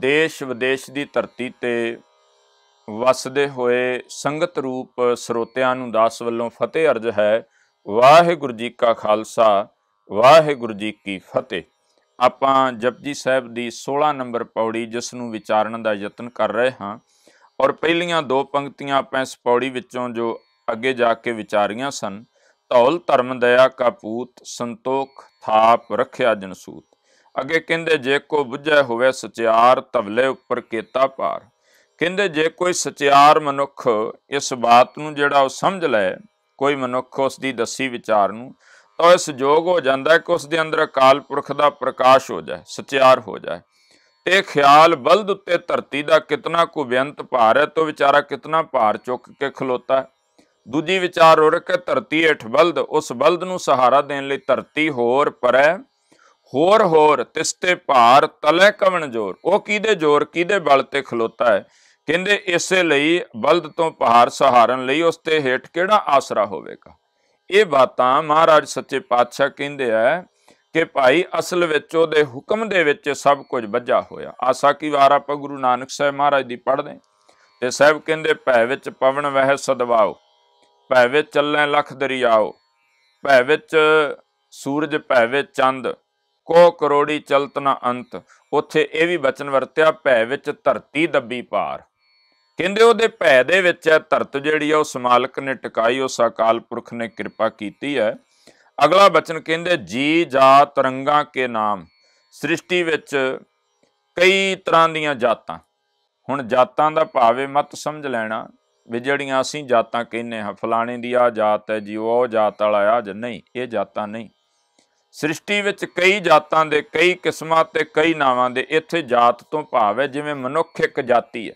ਦੇਸ਼ ਵਿਦੇਸ਼ ਦੀ ਧਰਤੀ ਤੇ ਵਸਦੇ ਹੋਏ ਸੰਗਤ ਰੂਪ ਸਰੋਤਿਆਂ ਨੂੰ ਦਾਸ ਵੱਲੋਂ ਫਤਿਹ ਅਰਜ ਹੈ ਵਾਹਿਗੁਰੂ ਜੀ ਕਾ ਖਾਲਸਾ ਵਾਹਿਗੁਰੂ ਜੀ ਕੀ ਫਤਿਹ ਆਪਾਂ ਜਪਜੀ ਸਾਹਿਬ ਦੀ 16 ਨੰਬਰ ਪੌੜੀ ਜਿਸ ਨੂੰ ਵਿਚਾਰਨ ਦਾ ਯਤਨ ਕਰ ਰਹੇ ਹਾਂ ਔਰ ਪਹਿਲੀਆਂ ਦੋ ਪੰਕਤੀਆਂ ਆਪਾਂ ਇਸ ਪੌੜੀ ਵਿੱਚੋਂ ਜੋ ਅੱਗੇ ਜਾ ਕੇ ਵਿਚਾਰੀਆਂ ਸਨ ਧੌਲ ਧਰਮ ਦਇਆ ਕਾ ਪੂਤ ਸੰਤੋਖ ਥਾਪ ਰੱਖਿਆ ਜਨਸੂਤ ਅਗੇ ਕਹਿੰਦੇ ਜੇ ਕੋ ਬੁੱਝਾ ਹੋਵੇ ਸਚਿਆਰ ਤਵਲੇ ਉੱਪਰ ਕੀਤਾ ਪਾਰ ਕਹਿੰਦੇ ਜੇ ਕੋਈ ਸਚਿਆਰ ਮਨੁੱਖ ਇਸ ਬਾਤ ਨੂੰ ਜਿਹੜਾ ਉਹ ਸਮਝ ਲਏ ਕੋਈ ਮਨੁੱਖ ਉਸ ਦੀ ਦੱਸੀ ਵਿਚਾਰ ਨੂੰ ਤਾਂ ਇਸ ਜੋਗ ਹੋ ਜਾਂਦਾ ਕਿ ਉਸ ਦੇ ਅੰਦਰ ਅਕਾਲ ਪੁਰਖ ਦਾ ਪ੍ਰਕਾਸ਼ ਹੋ ਜਾਏ ਸਚਿਆਰ ਹੋ ਜਾਏ ਤੇ ਖਿਆਲ ਬਲਦ ਉੱਤੇ ਧਰਤੀ ਦਾ ਕਿਤਨਾ ਕੁ ਬਿਆੰਤ ਭਾਰ ਹੈ ਤੋ ਵਿਚਾਰਾ ਕਿਤਨਾ ਭਾਰ ਚੁੱਕ ਕੇ ਖਲੋਤਾ ਹੈ ਦੂਜੀ ਵਿਚਾਰ ਹੋ ਕਿ ਧਰਤੀ ਹੇਠ ਬਲਦ ਉਸ ਬਲਦ ਨੂੰ ਸਹਾਰਾ ਦੇਣ ਲਈ ਧਰਤੀ ਹੋਰ ਪਰੈ ਹੋਰ ਹੋਰ ਤਿਸ ਤੇ ਭਾਰ ਤਲੇ ਕਵਣ ਜੋਰ ਉਹ ਕਿਹਦੇ ਜੋਰ ਕਿਹਦੇ ਬਲ ਤੇ ਖਲੋਤਾ ਹੈ ਕਹਿੰਦੇ ਇਸੇ ਲਈ ਬਲਦ ਤੋਂ ਪਹਾੜ ਸਹਾਰਨ ਲਈ ਉਸ ਤੇ ਹੇਠ ਕਿਹੜਾ ਆਸਰਾ ਹੋਵੇਗਾ ਇਹ ਬਾਤਾਂ ਮਹਾਰਾਜ ਸੱਚੇ ਪਾਤਸ਼ਾਹ ਕਹਿੰਦੇ ਆ ਕਿ ਭਾਈ ਅਸਲ ਵਿੱਚ ਉਹਦੇ ਹੁਕਮ ਦੇ ਵਿੱਚ ਸਭ ਕੁਝ ਵੱਜਾ ਹੋਇਆ ਆਸਾ ਕੀ ਵਾਰ ਆਪਾਂ ਗੁਰੂ ਨਾਨਕ ਸਾਹਿਬ ਮਹਾਰਾਜ ਦੀ ਪੜ੍ਹਦੇ ਤੇ ਸਾਹਿਬ ਕਹਿੰਦੇ ਭੈ ਵਿੱਚ ਪਵਨ ਵਹਿ ਸਦਵਾਓ ਭੈ ਵਿੱਚ ਚੱਲੈ ਲਖ ਦਰਿਆਓ ਭੈ ਵਿੱਚ ਸੂਰਜ ਭੈ ਵਿੱਚ ਚੰਦ ਕੋ ਕਰੋੜੀ ਚਲਤ ਨਾ ਅੰਤ ਉੱਥੇ ਇਹ ਵੀ ਬਚਨ ਵਰਤਿਆ ਭੈ ਵਿੱਚ ਧਰਤੀ ਦੱਬੀ ਪਾਰ ਕਹਿੰਦੇ ਉਹਦੇ ਭੈ ਦੇ ਵਿੱਚ ਹੈ ਧਰਤ ਜਿਹੜੀ ਆ ਉਸ ਮਾਲਕ ਨੇ ਟਿਕਾਈ ਉਸ ਅਕਾਲ ਪੁਰਖ ਨੇ ਕਿਰਪਾ ਕੀਤੀ ਹੈ ਅਗਲਾ ਬਚਨ ਕਹਿੰਦੇ ਜੀ ਜਾ ਤਰੰਗਾ ਕੇ ਨਾਮ ਸ੍ਰਿਸ਼ਟੀ ਵਿੱਚ ਕਈ ਤਰ੍ਹਾਂ ਦੀਆਂ ਜਾਤਾਂ ਹੁਣ ਜਾਤਾਂ ਦਾ ਭਾਵੇਂ ਮਤ ਸਮਝ ਲੈਣਾ ਵੀ ਜਿਹੜੀਆਂ ਅਸੀਂ ਜਾਤਾਂ ਕਹਿੰਨੇ ਹਾਂ ਫਲਾਣੇ ਦੀ ਆ ਜਾਤ ਹੈ ਜੀ ਉਹ ਜਾਤ ਵਾਲਾ ਆ ਜ ਨਹੀਂ ਇਹ ਜਾਤਾਂ ਨਹੀਂ ਸ੍ਰਿਸ਼ਟੀ ਵਿੱਚ ਕਈ ਜਾਤਾਂ ਦੇ ਕਈ ਕਿਸਮਾਂ ਤੇ ਕਈ ਨਾਵਾਂ ਦੇ ਇੱਥੇ ਜਾਤ ਤੋਂ ਭਾਵ ਹੈ ਜਿਵੇਂ ਮਨੁੱਖ ਇੱਕ ਜਾਤੀ ਹੈ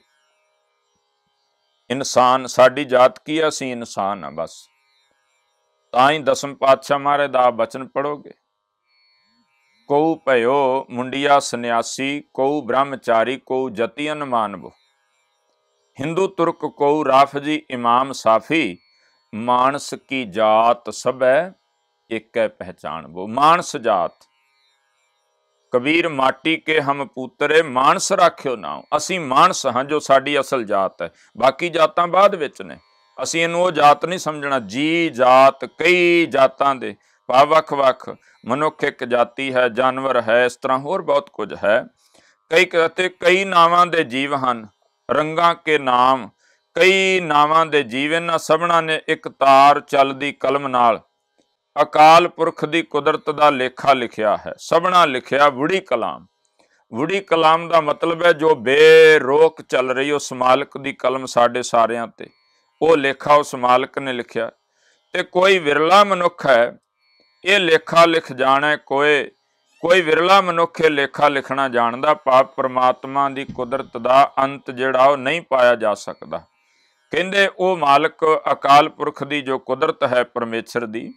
ਇਨਸਾਨ ਸਾਡੀ ਜਾਤ ਕੀ ਹੈ ਅਸੀਂ ਇਨਸਾਨ ਆ ਬਸ ਤਾਂ ਹੀ ਦਸਮ ਪਾਤਸ਼ਾਹ ਮਹਾਰਾਜ ਦਾ ਬਚਨ ਪੜੋਗੇ ਕਉ ਭਇਓ ਮੁੰਡਿਆ ਸੰਨਿਆਸੀ ਕਉ ਬ੍ਰਹਮਚਾਰੀ ਕਉ ਜਤੀ ਅਨਮਾਨਵ ਹਿੰਦੂ ਤੁਰਕ ਕਉ ਰਾਫਜੀ ਇਮਾਮ ਸਾਫੀ ਮਾਨਸ ਕੀ ਜਾਤ ਸਭੈ ਇੱਕ ਹੈ ਪਹਿਚਾਨ ਉਹ ਮਾਨਸ ਜਾਤ ਕਬੀਰ ਮਾਟੀ ਕੇ ਹਮ ਪੁੱਤਰੇ ਮਾਨਸ ਰੱਖਿਓ ਨਾਮ ਅਸੀਂ ਮਾਨਸ ਹਾਂ ਜੋ ਸਾਡੀ ਅਸਲ ਜਾਤ ਹੈ ਬਾਕੀ ਜਾਤਾਂ ਬਾਅਦ ਵਿੱਚ ਨੇ ਅਸੀਂ ਇਹਨੂੰ ਉਹ ਜਾਤ ਨਹੀਂ ਸਮਝਣਾ ਜੀ ਜਾਤ ਕਈ ਜਾਤਾਂ ਦੇ ਪਾ ਵੱਖ-ਵੱਖ ਮਨੁੱਖ ਇੱਕ ਜਾਤੀ ਹੈ ਜਾਨਵਰ ਹੈ ਇਸ ਤਰ੍ਹਾਂ ਹੋਰ ਬਹੁਤ ਕੁਝ ਹੈ ਕਈ ਕਹਤੇ ਕਈ ਨਾਵਾਂ ਦੇ ਜੀਵ ਹਨ ਰੰਗਾਂ ਕੇ ਨਾਮ ਕਈ ਨਾਵਾਂ ਦੇ ਜੀਵਨ ਸਭਣਾ ਨੇ ਇੱਕ ਤਾਰ ਚੱਲਦੀ ਕਲਮ ਨਾਲ ਅਕਾਲ ਪੁਰਖ ਦੀ ਕੁਦਰਤ ਦਾ ਲੇਖਾ ਲਿਖਿਆ ਹੈ ਸਭਣਾ ਲਿਖਿਆ ਵੁੜੀ ਕਲਾਮ ਵੁੜੀ ਕਲਾਮ ਦਾ ਮਤਲਬ ਹੈ ਜੋ ਬੇਰੋਕ ਚੱਲ ਰਹੀ ਉਸ ਮਾਲਕ ਦੀ ਕਲਮ ਸਾਡੇ ਸਾਰਿਆਂ ਤੇ ਉਹ ਲੇਖਾ ਉਸ ਮਾਲਕ ਨੇ ਲਿਖਿਆ ਤੇ ਕੋਈ ਵਿਰਲਾ ਮਨੁੱਖ ਹੈ ਇਹ ਲੇਖਾ ਲਿਖ ਜਾਣਾ ਕੋਈ ਕੋਈ ਵਿਰਲਾ ਮਨੁੱਖ ਇਹ ਲੇਖਾ ਲਿਖਣਾ ਜਾਣਦਾ ਪਾਪ ਪ੍ਰਮਾਤਮਾ ਦੀ ਕੁਦਰਤ ਦਾ ਅੰਤ ਜਿਹੜਾ ਉਹ ਨਹੀਂ ਪਾਇਆ ਜਾ ਸਕਦਾ ਕਹਿੰਦੇ ਉਹ ਮਾਲਕ ਅਕਾਲ ਪੁਰਖ ਦੀ ਜੋ ਕੁਦਰਤ ਹੈ ਪਰਮੇਸ਼ਰ ਦੀ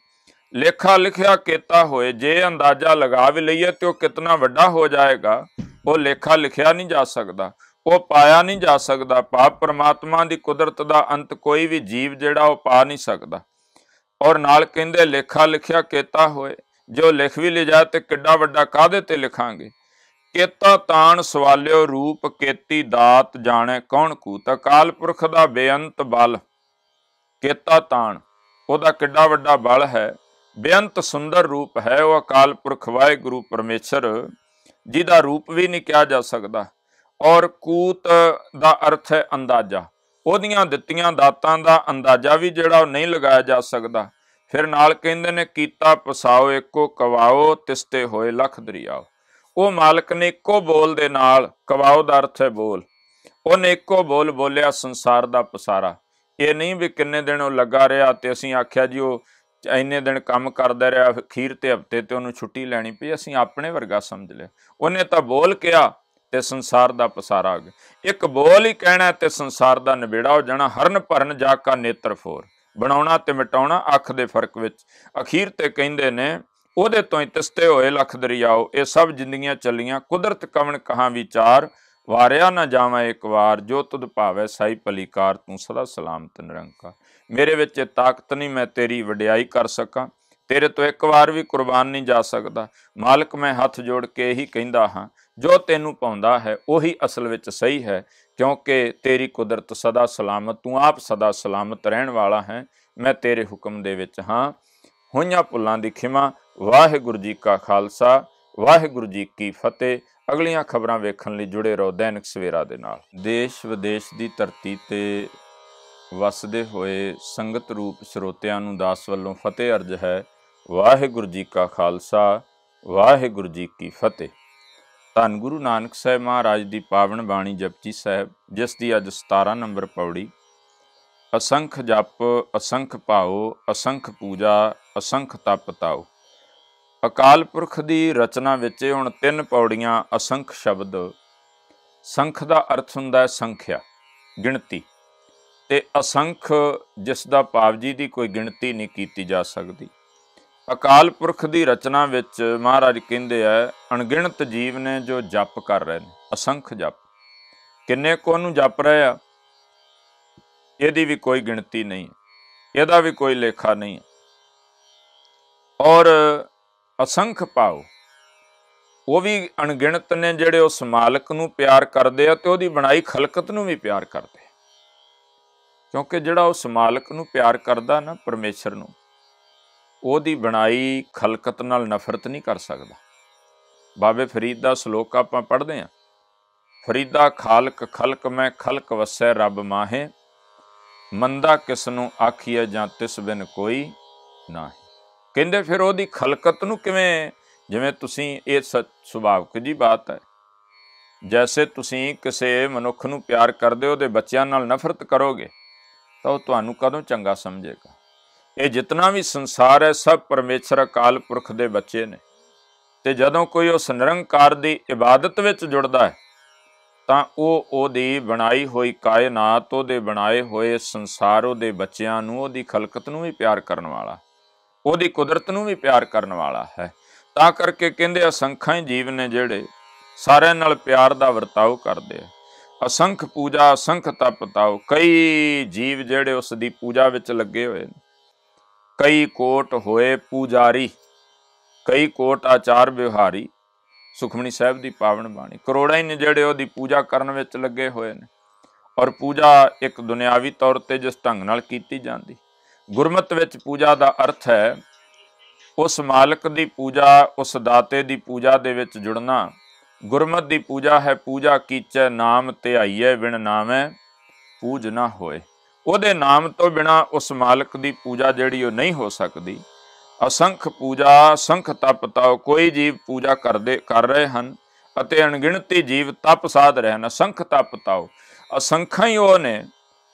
ਲੇਖਾ ਲਿਖਿਆ ਕੀਤਾ ਹੋਏ ਜੇ ਅੰਦਾਜ਼ਾ ਲਗਾ ਵੀ ਲਈਏ ਤੇ ਉਹ ਕਿੰਨਾ ਵੱਡਾ ਹੋ ਜਾਏਗਾ ਉਹ ਲੇਖਾ ਲਿਖਿਆ ਨਹੀਂ ਜਾ ਸਕਦਾ ਉਹ ਪਾਇਆ ਨਹੀਂ ਜਾ ਸਕਦਾ ਪਾਪ ਪਰਮਾਤਮਾ ਦੀ ਕੁਦਰਤ ਦਾ ਅੰਤ ਕੋਈ ਵੀ ਜੀਵ ਜਿਹੜਾ ਉਹ ਪਾ ਨਹੀਂ ਸਕਦਾ ਔਰ ਨਾਲ ਕਹਿੰਦੇ ਲੇਖਾ ਲਿਖਿਆ ਕੀਤਾ ਹੋਏ ਜੋ ਲਿਖ ਵੀ ਜਾ ਤੇ ਕਿੱਡਾ ਵੱਡਾ ਕਾਹਦੇ ਤੇ ਲਿਖਾਂਗੇ ਕੇਤਾ ਤਾਣ ਸਵਾਲਿਓ ਰੂਪ ਕੀਤੀ ਦਾਤ ਜਾਣੇ ਕੌਣ ਕੂਤ ਅਕਾਲ ਪੁਰਖ ਦਾ ਬੇਅੰਤ ਬਲ ਕੇਤਾ ਤਾਣ ਉਹਦਾ ਕਿੱਡਾ ਵੱਡਾ ਬਲ ਹੈ ਬੇਅੰਤ ਸੁੰਦਰ ਰੂਪ ਹੈ ਉਹ ਅਕਾਲ ਪੁਰਖ ਵਾਹਿਗੁਰੂ ਪਰਮੇਸ਼ਰ ਜਿਹਦਾ ਰੂਪ ਵੀ ਨਹੀਂ ਕਿਹਾ ਜਾ ਸਕਦਾ ਔਰ ਕੂਤ ਦਾ ਅਰਥ ਹੈ ਅੰਦਾਜ਼ਾ ਉਹਦੀਆਂ ਦਿੱਤੀਆਂ ਦਾਤਾਂ ਦਾ ਅੰਦਾਜ਼ਾ ਵੀ ਜਿਹੜਾ ਉਹ ਨਹੀਂ ਲਗਾਇਆ ਜਾ ਸਕਦਾ ਫਿਰ ਨਾਲ ਕਹਿੰਦੇ ਨੇ ਕੀਤਾ ਪਸਾਓ ਇੱਕੋ ਕਵਾਓ ਤਿਸਤੇ ਹੋਏ ਲਖ ਦਰਿਆਓ ਉਹ ਮਾਲਕ ਨੇ ਇੱਕੋ ਬੋਲ ਦੇ ਨਾਲ ਕਵਾਓ ਦਾ ਅਰਥ ਹੈ ਬੋਲ ਉਹਨੇ ਇੱਕੋ ਬੋਲ ਬੋਲਿਆ ਸੰਸਾਰ ਦਾ ਪਸਾਰਾ ਇਹ ਨਹੀਂ ਵੀ ਕਿੰਨੇ ਦਿਨ ਉਹ ਲੱਗਾ ਰਿਹਾ ਤੇ ਅਸੀਂ ਆਖਿਆ ਜੀ ਉਹ ਇੰਨੇ ਦਿਨ ਕੰਮ ਕਰਦਾ ਰਿਹਾ ਅਖੀਰ ਤੇ ਹਫਤੇ ਤੇ ਉਹਨੂੰ ਛੁੱਟੀ ਲੈਣੀ ਪਈ ਅਸੀਂ ਆਪਣੇ ਵਰਗਾ ਸਮਝ ਲਿਆ ਉਹਨੇ ਤਾਂ ਬੋਲ ਕਿਹਾ ਤੇ ਸੰਸਾਰ ਦਾ ਪਸਾਰਾ ਆ ਗਿਆ ਇੱਕ ਬੋਲ ਹੀ ਕਹਿਣਾ ਤੇ ਸੰਸਾਰ ਦਾ ਨਿਬੇੜਾ ਹੋ ਜਾਣਾ ਹਰਨ ਭਰਨ ਜਾ ਕਾ ਨੇਤਰ ਫੋਰ ਬਣਾਉਣਾ ਤੇ ਮਿਟਾਉਣਾ ਅੱਖ ਦੇ ਫਰਕ ਵਿੱਚ ਅਖੀਰ ਤੇ ਕਹਿੰਦੇ ਨੇ ਉਹਦੇ ਤੋਂ ਹੀ ਤਸਤੇ ਹੋਏ ਲਖ ਦਰਿਆਓ ਇਹ ਸਭ ਜ਼ਿੰਦਗੀਆਂ ਚੱਲੀਆਂ ਕੁਦਰਤ ਕਵਣ ਕਹਾ ਵਿਚਾਰ ਵਾਰਿਆ ਨਾ ਜਾਵਾਂ ਇੱਕ ਵਾਰ ਜੋ ਤੁਧ ਭਾਵੇ ਸਾਈ ਪਲੀਕਾਰ ਤੂੰ ਸਦਾ ਸਲਾਮਤ ਨਿਰੰਕਾਰ ਮੇਰੇ ਵਿੱਚ ਤਾਕਤ ਨਹੀਂ ਮੈਂ ਤੇਰੀ ਵਡਿਆਈ ਕਰ ਸਕਾਂ ਤੇਰੇ ਤੋਂ ਇੱਕ ਵਾਰ ਵੀ ਕੁਰਬਾਨ ਨਹੀਂ ਜਾ ਸਕਦਾ ਮਾਲਕ ਮੈਂ ਹੱਥ ਜੋੜ ਕੇ ਹੀ ਕਹਿੰਦਾ ਹਾਂ ਜੋ ਤੈਨੂੰ ਪਾਉਂਦਾ ਹੈ ਉਹੀ ਅਸਲ ਵਿੱਚ ਸਹੀ ਹੈ ਕਿਉਂਕਿ ਤੇਰੀ ਕੁਦਰਤ ਸਦਾ ਸਲਾਮਤ ਤੂੰ ਆਪ ਸਦਾ ਸਲਾਮਤ ਰਹਿਣ ਵਾਲਾ ਹੈ ਮੈਂ ਤੇਰੇ ਹੁਕਮ ਦੇ ਵਿੱਚ ਹਾਂ ਹੋਈਆਂ ਪੁੱਲਾਂ ਦੀ ਖਿਮਾ ਵਾਹਿਗੁਰੂ ਜੀ ਕਾ ਖਾਲਸਾ ਵਾਹਿਗੁਰੂ ਜੀ ਕੀ ਫਤਿਹ ਅਗਲੀਆਂ ਖਬਰਾਂ ਵੇਖਣ ਲਈ ਜੁੜੇ ਰਹੋ ਦੈਨਿਕ ਸਵੇਰਾ ਦੇ ਨਾਲ ਦੇਸ਼ ਵਿਦੇਸ਼ ਦੀ ਧਰਤੀ ਤੇ ਵਸਦੇ ਹੋਏ ਸੰਗਤ ਰੂਪ ਸਰੋਤਿਆਂ ਨੂੰ ਦਾਸ ਵੱਲੋਂ ਫਤਿਹ ਅਰਜ ਹੈ ਵਾਹਿਗੁਰੂ ਜੀ ਕਾ ਖਾਲਸਾ ਵਾਹਿਗੁਰੂ ਜੀ ਕੀ ਫਤਿਹ ਧੰਨ ਗੁਰੂ ਨਾਨਕ ਸਾਹਿਬ ਮਹਾਰਾਜ ਦੀ ਪਾਵਨ ਬਾਣੀ ਜਪਜੀ ਸਾਹਿਬ ਜਿਸ ਦੀ ਅੱਜ 17 ਨੰਬਰ ਪੌੜੀ ਅਸੰਖ ਜਪ ਅਸੰਖ ਭਾਉ ਅਸੰਖ ਪੂਜਾ ਅਸੰਖ ਤਪ ਤਾਉ ਅਕਾਲ ਪੁਰਖ ਦੀ ਰਚਨਾ ਵਿੱਚ ਹੁਣ ਤਿੰਨ ਪੌੜੀਆਂ ਅਸੰਖ ਸ਼ਬਦ ਸੰਖ ਦਾ ਅਰਥ ਹੁੰਦਾ ਹੈ ਸੰਖਿਆ ਗਿਣਤੀ ਤੇ ਅਸੰਖ ਜਿਸ ਦਾ ਪਾਵਜੀ ਦੀ ਕੋਈ ਗਿਣਤੀ ਨਹੀਂ ਕੀਤੀ ਜਾ ਸਕਦੀ ਅਕਾਲ ਪੁਰਖ ਦੀ ਰਚਨਾ ਵਿੱਚ ਮਹਾਰਾਜ ਕਹਿੰਦੇ ਆ ਅਣਗਿਣਤ ਜੀਵ ਨੇ ਜੋ ਜਪ ਕਰ ਰਹੇ ਨੇ ਅਸੰਖ ਜਪ ਕਿੰਨੇ ਕੋ ਨੂੰ ਜਪ ਰਹੇ ਆ ਇਹਦੀ ਵੀ ਕੋਈ ਗਿਣਤੀ ਨਹੀਂ ਇਹਦਾ ਵੀ ਕੋਈ ਲੇਖਾ ਨਹੀਂ ਔਰ ਅਸੰਖ ਪਾਉ ਉਹ ਵੀ ਅਣਗਿਣਤ ਨੇ ਜਿਹੜੇ ਉਸ ਮਾਲਕ ਨੂੰ ਪਿਆਰ ਕਰਦੇ ਆ ਤੇ ਉਹਦੀ ਬਣਾਈ ਖਲਕਤ ਨੂੰ ਵੀ ਪਿਆਰ ਕਰਦੇ ਕਿਉਂਕਿ ਜਿਹੜਾ ਉਸ ਮਾਲਕ ਨੂੰ ਪਿਆਰ ਕਰਦਾ ਨਾ ਪਰਮੇਸ਼ਰ ਨੂੰ ਉਹਦੀ ਬਣਾਈ ਖਲਕਤ ਨਾਲ ਨਫ਼ਰਤ ਨਹੀਂ ਕਰ ਸਕਦਾ ਬਾਬੇ ਫਰੀਦ ਦਾ ਸ਼ਲੋਕ ਆਪਾਂ ਪੜ੍ਹਦੇ ਆ ਫਰੀਦਾ ਖਾਲਕ ਖਲਕ ਮੈਂ ਖਲਕ ਵਸੈ ਰੱਬ ਮਾਹੇ ਮੰਦਾ ਕਿਸ ਨੂੰ ਆਖੀਏ ਜਾਂ ਤਿਸ ਬਿਨ ਕੋਈ ਨਾਹੀ ਕਹਿੰਦੇ ਫਿਰ ਉਹਦੀ ਖਲਕਤ ਨੂੰ ਕਿਵੇਂ ਜਿਵੇਂ ਤੁਸੀਂ ਇਹ ਸੁਭਾਵਕ ਜੀ ਬਾਤ ਹੈ ਜੈਸੇ ਤੁਸੀਂ ਕਿਸੇ ਮਨੁੱਖ ਨੂੰ ਪਿਆਰ ਕਰਦੇ ਹੋ ਤੇ ਬੱਚਿਆਂ ਨਾਲ ਨਫ਼ਰਤ ਕਰੋਗੇ ਤਾਂ ਉਹ ਤੁਹਾਨੂੰ ਕਦੋਂ ਚੰਗਾ ਸਮਝੇਗਾ ਇਹ ਜਿੰਨਾ ਵੀ ਸੰਸਾਰ ਹੈ ਸਭ ਪਰਮੇਸ਼ਰ ਅਕਾਲ ਪੁਰਖ ਦੇ ਬੱਚੇ ਨੇ ਤੇ ਜਦੋਂ ਕੋਈ ਉਸ ਨਿਰੰਕਾਰ ਦੀ ਇਬਾਦਤ ਵਿੱਚ ਜੁੜਦਾ ਹੈ ਤਾਂ ਉਹ ਉਹਦੀ ਬਣਾਈ ਹੋਈ ਕਾਇਨਾਤ ਉਹਦੇ ਬਣਾਏ ਹੋਏ ਸੰਸਾਰ ਉਹਦੇ ਬੱਚਿਆਂ ਨੂੰ ਉਹਦੀ ਖਲਕਤ ਨੂੰ ਵੀ ਪਿਆਰ ਕਰਨ ਵਾਲਾ ਉਹਦੀ ਕੁਦਰਤ ਨੂੰ ਵੀ ਪਿਆਰ ਕਰਨ ਵਾਲਾ ਹੈ ਤਾਂ ਕਰਕੇ ਕਹਿੰਦੇ ਅਸੰਖਾਂ ਹੀ ਜੀਵ ਨੇ ਜਿਹੜੇ ਸਾਰਿਆਂ ਨਾਲ ਪਿਆਰ ਦਾ ਵਰਤਾਓ ਕਰਦੇ ਆ ਅਸੰਖ ਪੂਜਾ ਅਸੰਖ ਤਪ ਤਾਉ ਕਈ ਜੀਵ ਜਿਹੜੇ ਉਸ ਦੀ ਪੂਜਾ ਵਿੱਚ ਲੱਗੇ ਹੋਏ ਨੇ ਕਈ ਕੋਟ ਹੋਏ ਪੂਜਾਰੀ ਕਈ ਕੋਟ ਆਚਾਰ ਵਿਵਹਾਰੀ ਸੁਖਮਣੀ ਸਾਹਿਬ ਦੀ ਪਾਵਨ ਬਾਣੀ ਕਰੋੜਾਂ ਹੀ ਨੇ ਜਿਹੜੇ ਉਹਦੀ ਪੂਜਾ ਕਰਨ ਵਿੱਚ ਲੱਗੇ ਹੋਏ ਨੇ ਔਰ ਪੂਜਾ ਇੱਕ ਦੁਨਿਆਵੀ ਤੌਰ ਤੇ ਜਿਸ ਢੰਗ ਨਾਲ ਕੀਤੀ ਜਾਂਦੀ ਗੁਰਮਤ ਵਿੱਚ ਪੂਜਾ ਦਾ ਅਰਥ ਹੈ ਉਸ ਮਾਲਕ ਦੀ ਪੂਜਾ ਉਸ ਦਾਤੇ ਦੀ ਪੂਜਾ ਦੇ ਵਿੱਚ ਜੁੜਨਾ ਗੁਰਮਤ ਦੀ ਪੂਜਾ ਹੈ ਪੂਜਾ ਕੀਚੈ ਨਾਮ ਧਿਆਈਐ ਬਿਨ ਨਾਮੈ ਪੂਜ ਨਾ ਹੋਏ ਉਹਦੇ ਨਾਮ ਤੋਂ ਬਿਨਾ ਉਸ ਮਾਲਕ ਦੀ ਪੂਜਾ ਜਿਹੜੀ ਉਹ ਨਹੀਂ ਹੋ ਸਕਦੀ ਅਸੰਖ ਪੂਜਾ ਸੰਖ ਤਪ ਤਉ ਕੋਈ ਜੀਵ ਪੂਜਾ ਕਰਦੇ ਕਰ ਰਹੇ ਹਨ ਅਤੇ ਅਣਗਿਣਤੀ ਜੀਵ ਤਪ ਸਾਧ ਰਹੇ ਹਨ ਅਸੰਖ ਤਪ ਤਉ ਅਸੰਖਾਂ ਹੀ ਉਹ ਨੇ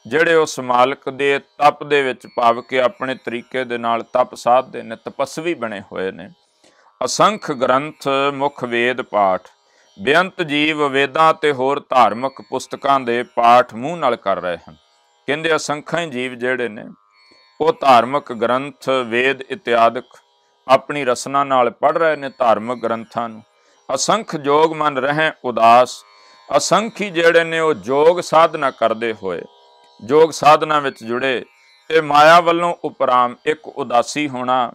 ਜਿਹੜੇ ਉਸ ਮਾਲਕ ਦੇ ਤਪ ਦੇ ਵਿੱਚ ਪਾਵ ਕੇ ਆਪਣੇ ਤਰੀਕੇ ਦੇ ਨਾਲ ਤਪ ਸਾਧਦੇ ਨੇ ਤਪਸਵੀ ਬਣੇ ਹੋਏ ਨੇ ਅਸੰਖ ਗ੍ਰੰਥ ਮੁਖ ਵੇਦ ਪਾਠ ਬੇਅੰਤ ਜੀਵ ਵੇਦਾਂ ਤੇ ਹੋਰ ਧਾਰਮਿਕ ਪੁਸਤਕਾਂ ਦੇ ਪਾਠ ਮੂੰਹ ਨਾਲ ਕਰ ਰਹੇ ਹਨ ਕਹਿੰਦੇ ਅਸੰਖਾਂ ਜੀਵ ਜਿਹੜੇ ਨੇ ਉਹ ਧਾਰਮਿਕ ਗ੍ਰੰਥ ਵੇਦ ਇਤਿਆਦਿਕ ਆਪਣੀ ਰਸਨਾ ਨਾਲ ਪੜ ਰਹੇ ਨੇ ਧਾਰਮਿਕ ਗ੍ਰੰਥਾਂ ਨੂੰ ਅਸੰਖ ਜੋਗ ਮਨ ਰਹੇ ਉਦਾਸ ਅਸੰਖੀ ਜਿਹੜੇ ਨੇ ਉਹ ਜੋਗ ਸਾਧਨਾ ਕਰਦੇ ਹੋਏ ਜੋਗ ਸਾਧਨਾ ਵਿੱਚ ਜੁੜੇ ਤੇ ਮਾਇਆ ਵੱਲੋਂ ਉਪਰਾਮ ਇੱਕ ਉਦਾਸੀ ਹੋਣਾ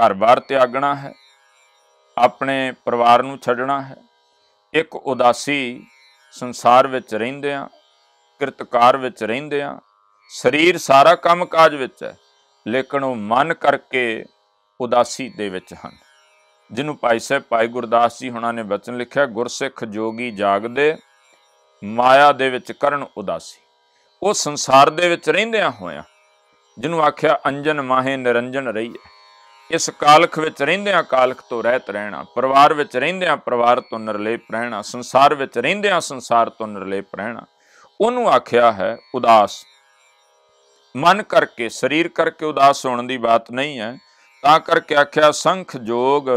ਘਰ-ਬਾਰ ਤਿਆਗਣਾ ਹੈ ਆਪਣੇ ਪਰਿਵਾਰ ਨੂੰ ਛੱਡਣਾ ਹੈ ਇੱਕ ਉਦਾਸੀ ਸੰਸਾਰ ਵਿੱਚ ਰਹਿੰਦੇ ਆ ਕਿਰਤਕਾਰ ਵਿੱਚ ਰਹਿੰਦੇ ਆ ਸਰੀਰ ਸਾਰਾ ਕੰਮ ਕਾਜ ਵਿੱਚ ਹੈ ਲੇਕਿਨ ਉਹ ਮਨ ਕਰਕੇ ਉਦਾਸੀ ਦੇ ਵਿੱਚ ਹਨ ਜਿਹਨੂੰ ਭਾਈ ਸਾਹਿਬ ਭਾਈ ਗੁਰਦਾਸ ਜੀ ਹੁਣਾਂ ਨੇ ਬਚਨ ਲਿਖਿਆ ਗੁਰਸਿੱਖ ਜੋਗੀ ਜਾਗਦੇ ਮਾਇਆ ਦੇ ਵਿੱਚ ਕਰਨ ਉਦਾਸੀ ਉਹ ਸੰਸਾਰ ਦੇ ਵਿੱਚ ਰਹਿੰਦਿਆਂ ਹੋਇਆਂ ਜਿਹਨੂੰ ਆਖਿਆ ਅੰਜਨ ਮਾਹੇ ਨਿਰੰਜਨ ਰਹੀਏ ਇਸ ਕਾਲਖ ਵਿੱਚ ਰਹਿੰਦਿਆਂ ਕਾਲਖ ਤੋਂ ਰਹਿਤ ਰਹਿਣਾ ਪਰਿਵਾਰ ਵਿੱਚ ਰਹਿੰਦਿਆਂ ਪਰਿਵਾਰ ਤੋਂ ਨਿਰਲੇਪ ਰਹਿਣਾ ਸੰਸਾਰ ਵਿੱਚ ਰਹਿੰਦਿਆਂ ਸੰਸਾਰ ਤੋਂ ਨਿਰਲੇਪ ਰਹਿਣਾ ਉਹਨੂੰ ਆਖਿਆ ਹੈ ਉਦਾਸ ਮਨ ਕਰਕੇ ਸਰੀਰ ਕਰਕੇ ਉਦਾਸ ਹੋਣ ਦੀ ਬਾਤ ਨਹੀਂ ਹੈ ਤਾਂ ਕਰਕੇ ਆਖਿਆ ਸੰਖ ਜੋਗ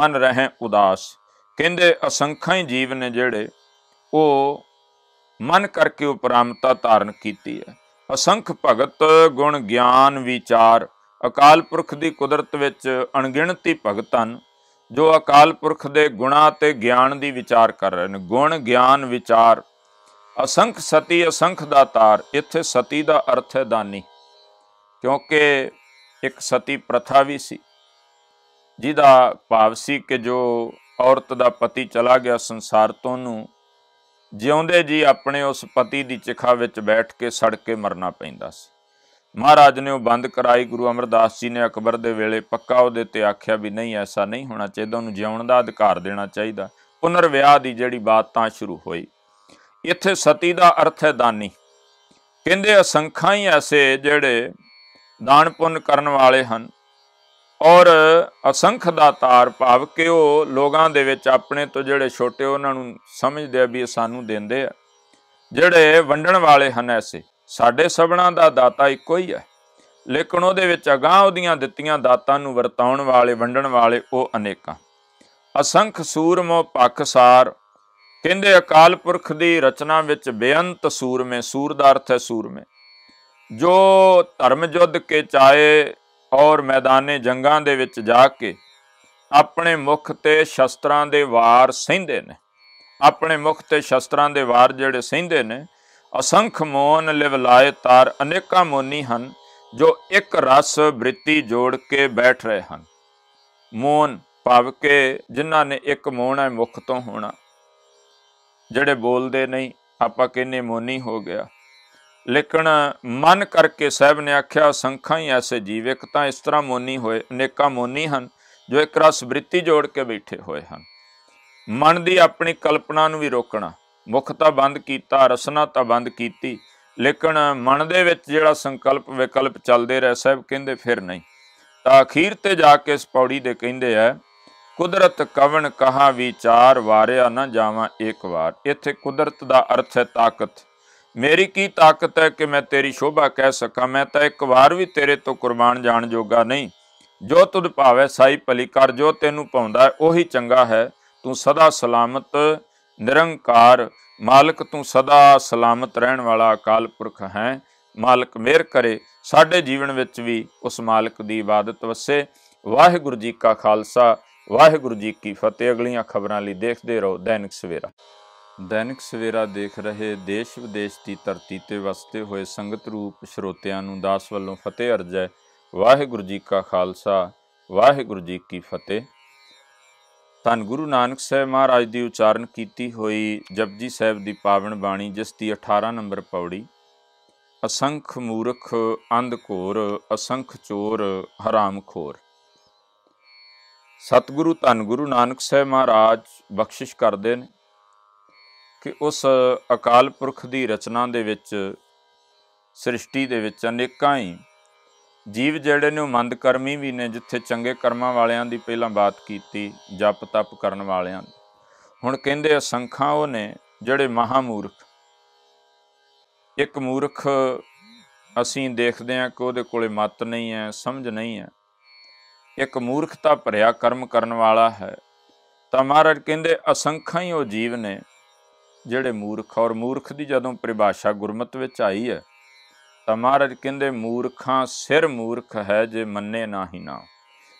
ਮਨ ਰਹੇ ਉਦਾਸ ਕਹਿੰਦੇ ਅਸੰਖਾਂ ਹੀ ਜੀਵ ਨੇ ਜਿਹੜੇ ਉਹ ਮਨ ਕਰਕੇ ਉਪਰਾਮਤਾ ਧਾਰਨ ਕੀਤੀ ਹੈ ਅਸੰਖ ਭਗਤ ਗੁਣ ਗਿਆਨ ਵਿਚਾਰ ਅਕਾਲ ਪੁਰਖ ਦੀ ਕੁਦਰਤ ਵਿੱਚ ਅਣਗਿਣਤੀ ਭਗਤਨ ਜੋ ਅਕਾਲ ਪੁਰਖ ਦੇ ਗੁਣਾ ਤੇ ਗਿਆਨ ਦੀ ਵਿਚਾਰ ਕਰ ਰਹੇ ਨੇ ਗੁਣ ਗਿਆਨ ਵਿਚਾਰ ਅਸੰਖ ਸਤੀ ਅਸੰਖ ਦਾਤਾਰ ਇੱਥੇ ਸਤੀ ਦਾ ਅਰਥ ਹੈ ਦਾਨੀ ਕਿਉਂਕਿ ਇੱਕ ਸਤੀ ਪ੍ਰਥਾ ਵੀ ਸੀ ਜਿਹਦਾ ਭਾਵ ਸੀ ਕਿ ਜੋ ਔਰਤ ਦਾ ਪਤੀ ਚਲਾ ਗਿਆ ਸੰਸਾਰ ਤੋਂ ਨੂੰ ਜਿਉਂਦੇ ਜੀ ਆਪਣੇ ਉਸ ਪਤੀ ਦੀ ਚਿਖਾ ਵਿੱਚ ਬੈਠ ਕੇ ਸੜ ਕੇ ਮਰਨਾ ਪੈਂਦਾ ਸੀ ਮਹਾਰਾਜ ਨੇ ਉਹ ਬੰਦ ਕਰਾਈ ਗੁਰੂ ਅਮਰਦਾਸ ਜੀ ਨੇ ਅਕਬਰ ਦੇ ਵੇਲੇ ਪੱਕਾ ਉਹਦੇ ਤੇ ਆਖਿਆ ਵੀ ਨਹੀਂ ਐਸਾ ਨਹੀਂ ਹੋਣਾ ਚਾਹੀਦਾ ਉਹਨੂੰ ਜਿਉਣ ਦਾ ਅਧਿਕਾਰ ਦੇਣਾ ਚਾਹੀਦਾ ਪੁਨਰ ਵਿਆਹ ਦੀ ਜਿਹੜੀ ਬਾਤ ਤਾਂ ਸ਼ੁਰੂ ਹੋਈ ਇੱਥੇ ਸਤੀ ਦਾ ਅਰਥ ਹੈ ਦਾਨੀ ਕਹਿੰਦੇ ਅਸੰਖਾਂ ਹੀ ਐਸੇ ਜਿਹੜੇ ਦਾਨ ਪੁੰਨ ਕਰਨ ਵਾਲੇ ਹਨ ਔਰ ਅਸੰਖ ਦਾ ਤਾਰ ਭਾਵ ਕਿ ਉਹ ਲੋਕਾਂ ਦੇ ਵਿੱਚ ਆਪਣੇ ਤੋਂ ਜਿਹੜੇ ਛੋਟੇ ਉਹਨਾਂ ਨੂੰ ਸਮਝਦੇ ਆ ਵੀ ਇਹ ਸਾਨੂੰ ਦਿੰਦੇ ਆ ਜਿਹੜੇ ਵੰਡਣ ਵਾਲੇ ਹਨ ਐਸੇ ਸਾਡੇ ਸਭਨਾ ਦਾ ਦਾਤਾ ਇੱਕੋ ਹੀ ਹੈ ਲੇਕਿਨ ਉਹਦੇ ਵਿੱਚ ਅਗਾਹ ਉਹਦੀਆਂ ਦਿੱਤੀਆਂ ਦਾਤਾਂ ਨੂੰ ਵਰਤਾਉਣ ਵਾਲੇ ਵੰਡਣ ਵਾਲੇ ਉਹ ਅਨੇਕਾਂ ਅਸੰਖ ਸੂਰਮੋ ਪਖਸਾਰ ਕਹਿੰਦੇ ਅਕਾਲ ਪੁਰਖ ਦੀ ਰਚਨਾ ਵਿੱਚ ਬੇਅੰਤ ਸੂਰਮੇ ਸੂਰ ਦਾ ਅਰਥ ਹੈ ਸੂਰਮੇ ਜੋ ਧਰਮ ਯੁੱਧ ਕੇ ਚਾਏ ਔਰ ਮੈਦਾਨੇ ਜੰਗਾਂ ਦੇ ਵਿੱਚ ਜਾ ਕੇ ਆਪਣੇ ਮੁਖ ਤੇ ਸ਼ਸਤਰਾਂ ਦੇ ਵਾਰ ਸਹਿੰਦੇ ਨੇ ਆਪਣੇ ਮੁਖ ਤੇ ਸ਼ਸਤਰਾਂ ਦੇ ਵਾਰ ਜਿਹੜੇ ਸਹਿੰਦੇ ਨੇ ਅਸੰਖ ਮੋਨ ਲਿਵਲਾਏ ਤਾਰ ਅਨੇਕਾਂ ਮੋਨੀ ਹਨ ਜੋ ਇੱਕ ਰਸ ਬ੍ਰਿਤੀ ਜੋੜ ਕੇ ਬੈਠ ਰਹੇ ਹਨ ਮੋਨ ਭਾਵ ਕੇ ਜਿਨ੍ਹਾਂ ਨੇ ਇੱਕ ਮੋਨ ਹੈ ਮੁਖ ਤੋਂ ਹੋਣਾ ਜਿਹੜੇ ਬੋਲਦੇ ਨਹੀਂ ਆਪਾਂ ਕਹਿੰਨੇ ਮੋਨੀ ਹੋ ਗਿਆ ਲੇਕਿਨ ਮਨ ਕਰਕੇ ਸਾਹਿਬ ਨੇ ਆਖਿਆ ਸੰਖਾਂ ਹੀ ਐਸੇ ਜੀਵ ਇੱਕ ਤਾਂ ਇਸ ਤਰ੍ਹਾਂ ਮੋਨੀ ਹੋਏ ਅਨੇਕਾਂ ਮੋਨੀ ਹਨ ਜੋ ਇੱਕ ਰਸ ਬ੍ਰਿਤੀ ਜੋੜ ਕੇ ਬੈਠੇ ਹੋਏ ਹਨ ਮਨ ਦੀ ਆਪਣੀ ਕਲਪਨਾ ਨੂੰ ਵੀ ਰੋਕਣਾ ਮੁਖ ਤਾਂ ਬੰਦ ਕੀਤਾ ਰਸਨਾ ਤਾਂ ਬੰਦ ਕੀਤੀ ਲੇਕਿਨ ਮਨ ਦੇ ਵਿੱਚ ਜਿਹੜਾ ਸੰਕਲਪ ਵਿਕਲਪ ਚੱਲਦੇ ਰਹਿ ਸਾਹਿਬ ਕਹਿੰਦੇ ਫਿਰ ਨਹੀਂ ਤਾਂ ਅਖੀਰ ਤੇ ਜਾ ਕੇ ਇਸ ਪੌੜੀ ਦੇ ਕਹਿੰਦੇ ਆ ਕੁਦਰਤ ਕਵਣ ਕਹਾ ਵਿਚਾਰ ਵਾਰਿਆ ਨਾ ਜਾਵਾਂ ਇੱਕ ਵਾਰ ਇੱਥੇ ਕੁਦਰਤ ਦਾ ਅਰਥ ਹੈ ਤਾਕਤ ਮੇਰੀ ਕੀ ਤਾਕਤ ਹੈ ਕਿ ਮੈਂ ਤੇਰੀ ਸ਼ੋਭਾ ਕਹਿ ਸਕਾਂ ਮੈਂ ਤਾਂ ਇੱਕ ਵਾਰ ਵੀ ਤੇਰੇ ਤੋਂ ਕੁਰਬਾਨ ਜਾਣ ਜੋਗਾ ਨਹੀਂ ਜੋ ਤੁਧ ਭਾਵੇ ਸਾਈ ਭਲੀ ਕਰ ਜੋ ਤੈਨੂੰ ਪਾਉਂਦਾ ਉਹੀ ਚੰਗਾ ਹੈ ਤੂੰ ਸਦਾ ਸਲਾਮਤ ਨਿਰੰਕਾਰ ਮਾਲਕ ਤੂੰ ਸਦਾ ਸਲਾਮਤ ਰਹਿਣ ਵਾਲਾ ਅਕਾਲ ਪੁਰਖ ਹੈ ਮਾਲਕ ਮਿਹਰ ਕਰੇ ਸਾਡੇ ਜੀਵਨ ਵਿੱਚ ਵੀ ਉਸ ਮਾਲਕ ਦੀ ਇਬਾਦਤ ਵਸੇ ਵਾਹਿਗੁਰੂ ਜੀ ਕਾ ਖਾਲਸਾ ਵਾਹਿਗੁਰੂ ਜੀ ਕੀ ਫਤਿਹ ਅਗਲੀਆਂ ਖਬਰਾਂ ਲਈ ਦੇਖਦੇ ਰਹੋ ਦੈਨਿਕ ਸਵੇਰਾ ਦੈਨਿਕ ਸਵੇਰਾ ਦੇਖ ਰਹੇ ਦੇਸ਼ ਵਿਦੇਸ਼ ਦੀ ਧਰਤੀ ਤੇ ਵਸਦੇ ਹੋਏ ਸੰਗਤ ਰੂਪ ਸਰੋਤਿਆਂ ਨੂੰ ਦਾਸ ਵੱਲੋਂ ਫਤਿਹ ਅਰਜ ਹੈ ਵਾਹਿਗੁਰੂ ਜੀ ਕਾ ਖਾਲਸਾ ਵਾਹਿਗੁਰੂ ਜੀ ਕੀ ਫਤਿਹ ਧੰਨ ਗੁਰੂ ਨਾਨਕ ਸਾਹਿਬ ਮਹਾਰਾਜ ਦੀ ਉਚਾਰਨ ਕੀਤੀ ਹੋਈ ਜਪਜੀ ਸਾਹਿਬ ਦੀ ਪਾਵਨ ਬਾਣੀ ਜਿਸ ਦੀ 18 ਨੰਬਰ ਪੌੜੀ ਅਸੰਖ ਮੂਰਖ ਅੰਧਕੋਰ ਅਸੰਖ ਚੋਰ ਹਰਾਮਖੋਰ ਸਤਿਗੁਰੂ ਧੰਨ ਗੁਰੂ ਨਾਨਕ ਸਾਹਿਬ ਮਹਾਰਾਜ ਬਖਸ਼ਿਸ਼ ਕਰਦੇ ਨੇ ਕਿ ਉਸ ਅਕਾਲ ਪੁਰਖ ਦੀ ਰਚਨਾ ਦੇ ਵਿੱਚ ਸ੍ਰਿਸ਼ਟੀ ਦੇ ਵਿੱਚ ਅਨੇਕਾਂ ਹੀ ਜੀਵ ਜਿਹੜੇ ਨੇ ਮੰਦ ਕਰਮੀ ਵੀ ਨੇ ਜਿੱਥੇ ਚੰਗੇ ਕਰਮਾਂ ਵਾਲਿਆਂ ਦੀ ਪਹਿਲਾਂ ਬਾਤ ਕੀਤੀ ਜਪ ਤਪ ਕਰਨ ਵਾਲਿਆਂ ਦੀ ਹੁਣ ਕਹਿੰਦੇ ਅਸੰਖਾਂ ਉਹ ਨੇ ਜਿਹੜੇ ਮਹਾਮੂਰਖ ਇੱਕ ਮੂਰਖ ਅਸੀਂ ਦੇਖਦੇ ਹਾਂ ਕਿ ਉਹਦੇ ਕੋਲੇ ਮਤ ਨਹੀਂ ਹੈ ਸਮਝ ਨਹੀਂ ਹੈ ਇੱਕ ਮੂਰਖਤਾ ਭਰਿਆ ਕਰਮ ਕਰਨ ਵਾਲਾ ਹੈ ਤਾਂ ਮਹਾਰਾਜ ਕਹਿੰਦੇ ਅਸੰਖਾਂ ਹੀ ਉਹ ਜੀਵ ਨੇ ਜਿਹੜੇ ਮੂਰਖ ਔਰ ਮੂਰਖ ਦੀ ਜਦੋਂ ਪਰਿਭਾਸ਼ਾ ਗੁਰਮਤ ਵਿੱਚ ਆਈ ਹੈ ਤਾਂ ਮਹਾਰਾਜ ਕਹਿੰਦੇ ਮੂਰਖਾਂ ਸਿਰ ਮੂਰਖ ਹੈ ਜੇ ਮੰਨੇ ਨਾ ਹੀ ਨਾ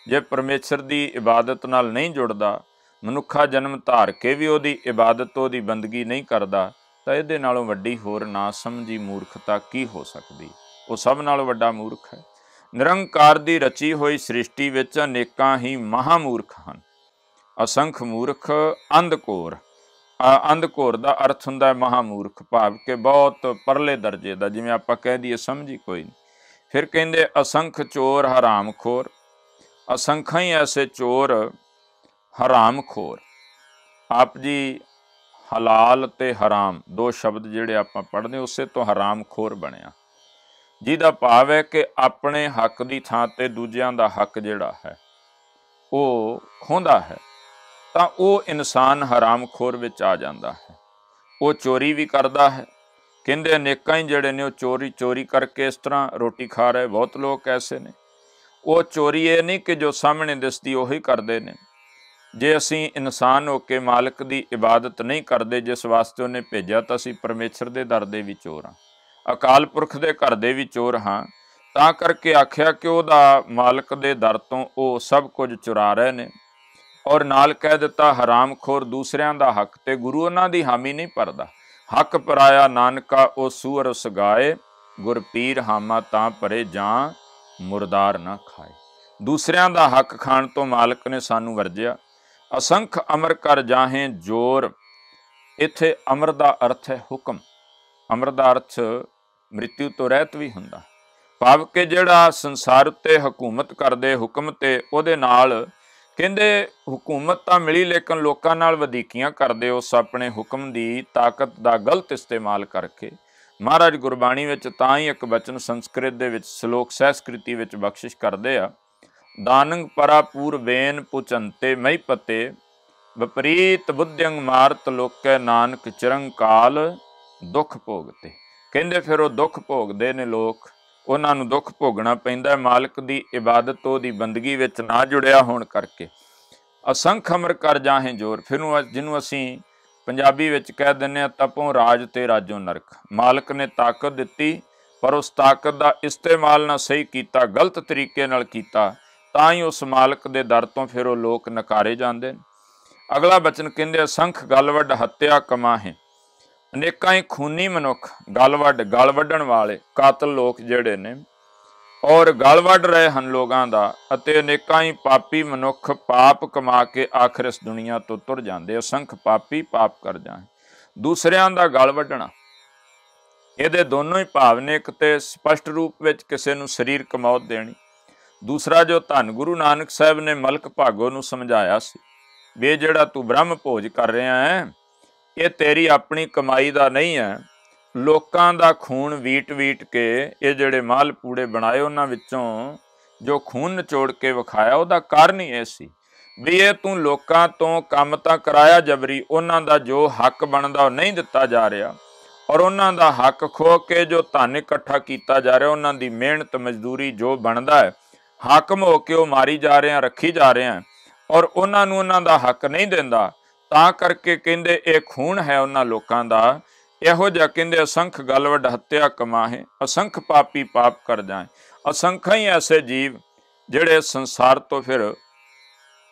ਜੇ ਪਰਮੇਸ਼ਰ ਦੀ ਇਬਾਦਤ ਨਾਲ ਨਹੀਂ ਜੁੜਦਾ ਮਨੁੱਖਾ ਜਨਮ ਧਾਰ ਕੇ ਵੀ ਉਹਦੀ ਇਬਾਦਤ ਉਹਦੀ ਬੰਦਗੀ ਨਹੀਂ ਕਰਦਾ ਤਾਂ ਇਹਦੇ ਨਾਲੋਂ ਵੱਡੀ ਹੋਰ ਨਾ ਸਮਝੀ ਮੂਰਖਤਾ ਕੀ ਹੋ ਸਕਦੀ ਉਹ ਸਭ ਨਾਲੋਂ ਵੱਡਾ ਮੂਰਖ ਹੈ ਨਿਰੰਕਾਰ ਦੀ ਰਚੀ ਹੋਈ ਸ੍ਰਿਸ਼ਟੀ ਵਿੱਚ ਅਨੇਕਾਂ ਹੀ ਮਹਾਮੂਰਖ ਹਨ ਅਸੰਖ ਮੂਰਖ ਅੰਧਕੋਰ ਅੰਧਕੋਰ ਦਾ ਅਰਥ ਹੁੰਦਾ ਹੈ ਮਹਾਮੂਰਖ ਭਾਵ ਕਿ ਬਹੁਤ ਪਰਲੇ ਦਰਜੇ ਦਾ ਜਿਵੇਂ ਆਪਾਂ ਕਹਿ ਦਈਏ ਸਮਝੀ ਕੋਈ ਨਹੀਂ ਫਿਰ ਕਹਿੰਦੇ ਅਸੰਖ ਚੋਰ ਹਰਾਮਖੋਰ ਅਸੰਖਾਂ ਹੀ ਐਸੇ ਚੋਰ ਹਰਾਮਖੋਰ ਆਪ ਜੀ ਹਲਾਲ ਤੇ ਹਰਾਮ ਦੋ ਸ਼ਬਦ ਜਿਹੜੇ ਆਪਾਂ ਪੜ੍ਹਦੇ ਉਸੇ ਤੋਂ ਹਰਾਮਖੋਰ ਬਣਿਆ ਜਿਹਦਾ ਭਾਵ ਹੈ ਕਿ ਆਪਣੇ ਹੱਕ ਦੀ ਥਾਂ ਤੇ ਦੂਜਿਆਂ ਦਾ ਹੱਕ ਜਿਹੜਾ ਹੈ ਉਹ ਖੋਂਦਾ ਹੈ ਤਾਂ ਉਹ ਇਨਸਾਨ ਹਰਾਮਖੋਰ ਵਿੱਚ ਆ ਜਾਂਦਾ ਹੈ ਉਹ ਚੋਰੀ ਵੀ ਕਰਦਾ ਹੈ ਕਹਿੰਦੇ ਅਨੇਕਾਂ ਹੀ ਜਿਹੜੇ ਨੇ ਉਹ ਚੋਰੀ ਚੋਰੀ ਕਰਕੇ ਇਸ ਤਰ੍ਹਾਂ ਰੋਟੀ ਖਾ ਰਹੇ ਬਹੁਤ ਲੋਕ ਐਸੇ ਨੇ ਉਹ ਚੋਰੀ ਇਹ ਨਹੀਂ ਕਿ ਜੋ ਸਾਹਮਣੇ ਦਿਸਦੀ ਉਹੀ ਕਰਦੇ ਨੇ ਜੇ ਅਸੀਂ ਇਨਸਾਨ ਹੋ ਕੇ ਮਾਲਕ ਦੀ ਇਬਾਦਤ ਨਹੀਂ ਕਰਦੇ ਜਿਸ ਵਾਸਤੇ ਉਹਨੇ ਭੇਜਿਆ ਤਾਂ ਅਸੀਂ ਪਰਮੇਸ਼ਰ ਦੇ ਦਰ ਦੇ ਵੀ ਚੋਰ ਹਾਂ ਅਕਾਲ ਪੁਰਖ ਦੇ ਘਰ ਦੇ ਵੀ ਚੋਰ ਹਾਂ ਤਾਂ ਕਰਕੇ ਆਖਿਆ ਕਿ ਉਹਦਾ ਮਾਲਕ ਦੇ ਦਰ ਤੋਂ ਉਹ ਸਭ ਕੁਝ ਚੁਰਾ ਰਹੇ ਨੇ ਔਰ ਨਾਲ ਕਹਿ ਦਿੱਤਾ ਹਰਾਮਖੋਰ ਦੂਸਰਿਆਂ ਦਾ ਹੱਕ ਤੇ ਗੁਰੂ ਉਹਨਾਂ ਦੀ ਹਾਮੀ ਨਹੀਂ ਭਰਦਾ ਹੱਕ ਪਰਾਇਆ ਨਾਨਕਾ ਉਹ ਸੂਰ ਗਾਏ ਗੁਰ ਪੀਰ ਹਾਮਾ ਤਾਂ ਪਰੇ ਜਾਂ ਮੁਰਦਾਰ ਨਾ ਖਾਏ ਦੂਸਰਿਆਂ ਦਾ ਹੱਕ ਖਾਣ ਤੋਂ ਮਾਲਕ ਨੇ ਸਾਨੂੰ ਵਰਜਿਆ ਅਸੰਖ ਅਮਰ ਕਰ ਜਾਹੇ ਜੋਰ ਇੱਥੇ ਅਮਰ ਦਾ ਅਰਥ ਹੈ ਹੁਕਮ ਅਮਰ ਦਾ ਅਰਥ ਮ੍ਰਿਤਿਉ ਤੋਂ ਰਹਿਤ ਵੀ ਹੁੰਦਾ ਭਾਵ ਕਿ ਜਿਹੜਾ ਸੰਸਾਰ ਉੱਤੇ ਹਕੂਮਤ ਕਰਦੇ ਹੁਕਮ ਤੇ ਉਹਦੇ ਨਾਲ ਕਹਿੰਦੇ ਹਕੂਮਤ ਤਾਂ ਮਿਲੀ ਲੇਕਿਨ ਲੋਕਾਂ ਨਾਲ ਵਧੀਕੀਆਂ ਕਰਦੇ ਉਸ ਆਪਣੇ ਹੁਕਮ ਦੀ ਤਾਕਤ ਦਾ ਗਲਤ ਇਸਤੇਮਾਲ ਕਰਕੇ ਮਹਾਰਾਜ ਗੁਰਬਾਣੀ ਵਿੱਚ ਤਾਂ ਹੀ ਇੱਕ ਬਚਨ ਸੰਸਕ੍ਰਿਤ ਦੇ ਵਿੱਚ ਸ਼ਲੋਕ ਸੈਸਕ੍ਰਿਤੀ ਵਿੱਚ ਬਖਸ਼ਿਸ਼ ਕਰਦੇ ਆ ਦਾਨੰਗ ਪਰਾਪੂਰ ਵੇਨ ਪੁਚੰਤੇ ਮਈ ਪਤੇ ਵਿਪਰੀਤ ਬੁੱਧਿਅੰ ਮਾਰਤ ਲੋਕੈ ਨਾਨਕ ਚਰੰਕਾਲ ਦੁੱਖ ਭੋਗਤੇ ਕਹਿੰਦੇ ਫਿਰ ਉਹ ਦੁੱਖ ਭੋਗਦੇ ਨੇ ਲੋਕ ਉਹਨਾਂ ਨੂੰ ਦੁੱਖ ਭੋਗਣਾ ਪੈਂਦਾ ਹੈ ਮਾਲਕ ਦੀ ਇਬਾਦਤ ਤੋਂ ਦੀ ਬੰਦਗੀ ਵਿੱਚ ਨਾ ਜੁੜਿਆ ਹੋਣ ਕਰਕੇ ਅਸੰਖ ਅਮਰ ਕਰ ਜਾਹੇ ਜੋਰ ਫਿਰ ਜਿਹਨੂੰ ਅਸੀਂ ਪੰਜਾਬੀ ਵਿੱਚ ਕਹਿ ਦਿੰਨੇ ਆ ਤਪੋਂ ਰਾਜ ਤੇ ਰਾਜੋਂ ਨਰਕ ਮਾਲਕ ਨੇ ਤਾਕਤ ਦਿੱਤੀ ਪਰ ਉਸ ਤਾਕਤ ਦਾ ਇਸਤੇਮਾਲ ਨਾ ਸਹੀ ਕੀਤਾ ਗਲਤ ਤਰੀਕੇ ਨਾਲ ਕੀਤਾ ਤਾਂ ਹੀ ਉਸ ਮਾਲਕ ਦੇ ਦਰ ਤੋਂ ਫਿਰ ਉਹ ਲੋਕ ਨਕਾਰੇ ਜਾਂਦੇ ਅਗਲਾ ਬਚਨ ਕਹਿੰਦੇ ਅਸੰਖ ਗਲਵੱਡ ਹੱਤਿਆ ਕਮਾਹੇ ਅਨੇਕਾਂ ਹੀ ਖੂਨੀ ਮਨੁੱਖ ਗਲ ਵੱਢ ਗਲ ਵੱਡਣ ਵਾਲੇ ਕਾਤਲ ਲੋਕ ਜਿਹੜੇ ਨੇ ਔਰ ਗਲ ਵੱਡ ਰਹੇ ਹਨ ਲੋਕਾਂ ਦਾ ਅਤੇ ਅਨੇਕਾਂ ਹੀ ਪਾਪੀ ਮਨੁੱਖ ਪਾਪ ਕਮਾ ਕੇ ਆਖਰ ਇਸ ਦੁਨੀਆ ਤੋਂ ਤੁਰ ਜਾਂਦੇ ਅਸੰਖ ਪਾਪੀ ਪਾਪ ਕਰ ਜਾਂ ਦੂਸਰਿਆਂ ਦਾ ਗਲ ਵੱਡਣਾ ਇਹਦੇ ਦੋਨੋਂ ਹੀ ਭਾਵ ਨੇ ਇੱਕ ਤੇ ਸਪਸ਼ਟ ਰੂਪ ਵਿੱਚ ਕਿਸੇ ਨੂੰ ਸਰੀਰਕ ਮੌਤ ਦੇਣੀ ਦੂਸਰਾ ਜੋ ਧੰਨ ਗੁਰੂ ਨਾਨਕ ਸਾਹਿਬ ਨੇ ਮਲਕ ਭਾਗੋ ਨੂੰ ਸਮਝਾਇਆ ਸੀ ਵੇ ਜਿਹੜਾ ਤੂੰ ਬ੍ਰਹਮ ਭੋਜ ਕਰ ਰਿਹਾ ਹੈ ਇਹ ਤੇਰੀ ਆਪਣੀ ਕਮਾਈ ਦਾ ਨਹੀਂ ਹੈ ਲੋਕਾਂ ਦਾ ਖੂਨ ਵੀਟ-ਵੀਟ ਕੇ ਇਹ ਜਿਹੜੇ ਮਾਲ ਪੂੜੇ ਬਣਾਏ ਉਹਨਾਂ ਵਿੱਚੋਂ ਜੋ ਖੂਨ ਨਿਚੋੜ ਕੇ ਵਿਖਾਇਆ ਉਹਦਾ ਕਾਰਨ ਹੀ ਇਹ ਸੀ ਵੀ ਇਹ ਤੂੰ ਲੋਕਾਂ ਤੋਂ ਕੰਮ ਤਾਂ ਕਰਾਇਆ ਜਬਰੀ ਉਹਨਾਂ ਦਾ ਜੋ ਹੱਕ ਬਣਦਾ ਉਹ ਨਹੀਂ ਦਿੱਤਾ ਜਾ ਰਿਹਾ ਔਰ ਉਹਨਾਂ ਦਾ ਹੱਕ ਖੋ ਕੇ ਜੋ ਧਨ ਇਕੱਠਾ ਕੀਤਾ ਜਾ ਰਿਹਾ ਉਹਨਾਂ ਦੀ ਮਿਹਨਤ ਮਜ਼ਦੂਰੀ ਜੋ ਬਣਦਾ ਹੈ ਹਾਕਮ ਹੋ ਕੇ ਉਹ ਮਾਰੀ ਜਾ ਰਹੇ ਆ ਰੱਖੀ ਜਾ ਰਹੇ ਆ ਔਰ ਉਹਨਾਂ ਨੂੰ ਉਹਨਾਂ ਦਾ ਹੱਕ ਨਹੀਂ ਦਿੰਦਾ ਤਾਂ ਕਰਕੇ ਕਹਿੰਦੇ ਇਹ ਖੂਨ ਹੈ ਉਹਨਾਂ ਲੋਕਾਂ ਦਾ ਇਹੋ ਜਿਹਾ ਕਹਿੰਦੇ ਅਸੰਖ ਗਲਵਡ ਹੱਤਿਆ ਕਮਾਹੇ ਅਸੰਖ ਪਾਪੀ ਪਾਪ ਕਰ ਜਾਏ ਅਸੰਖ ਹੀ ਐਸੇ ਜੀਵ ਜਿਹੜੇ ਸੰਸਾਰ ਤੋਂ ਫਿਰ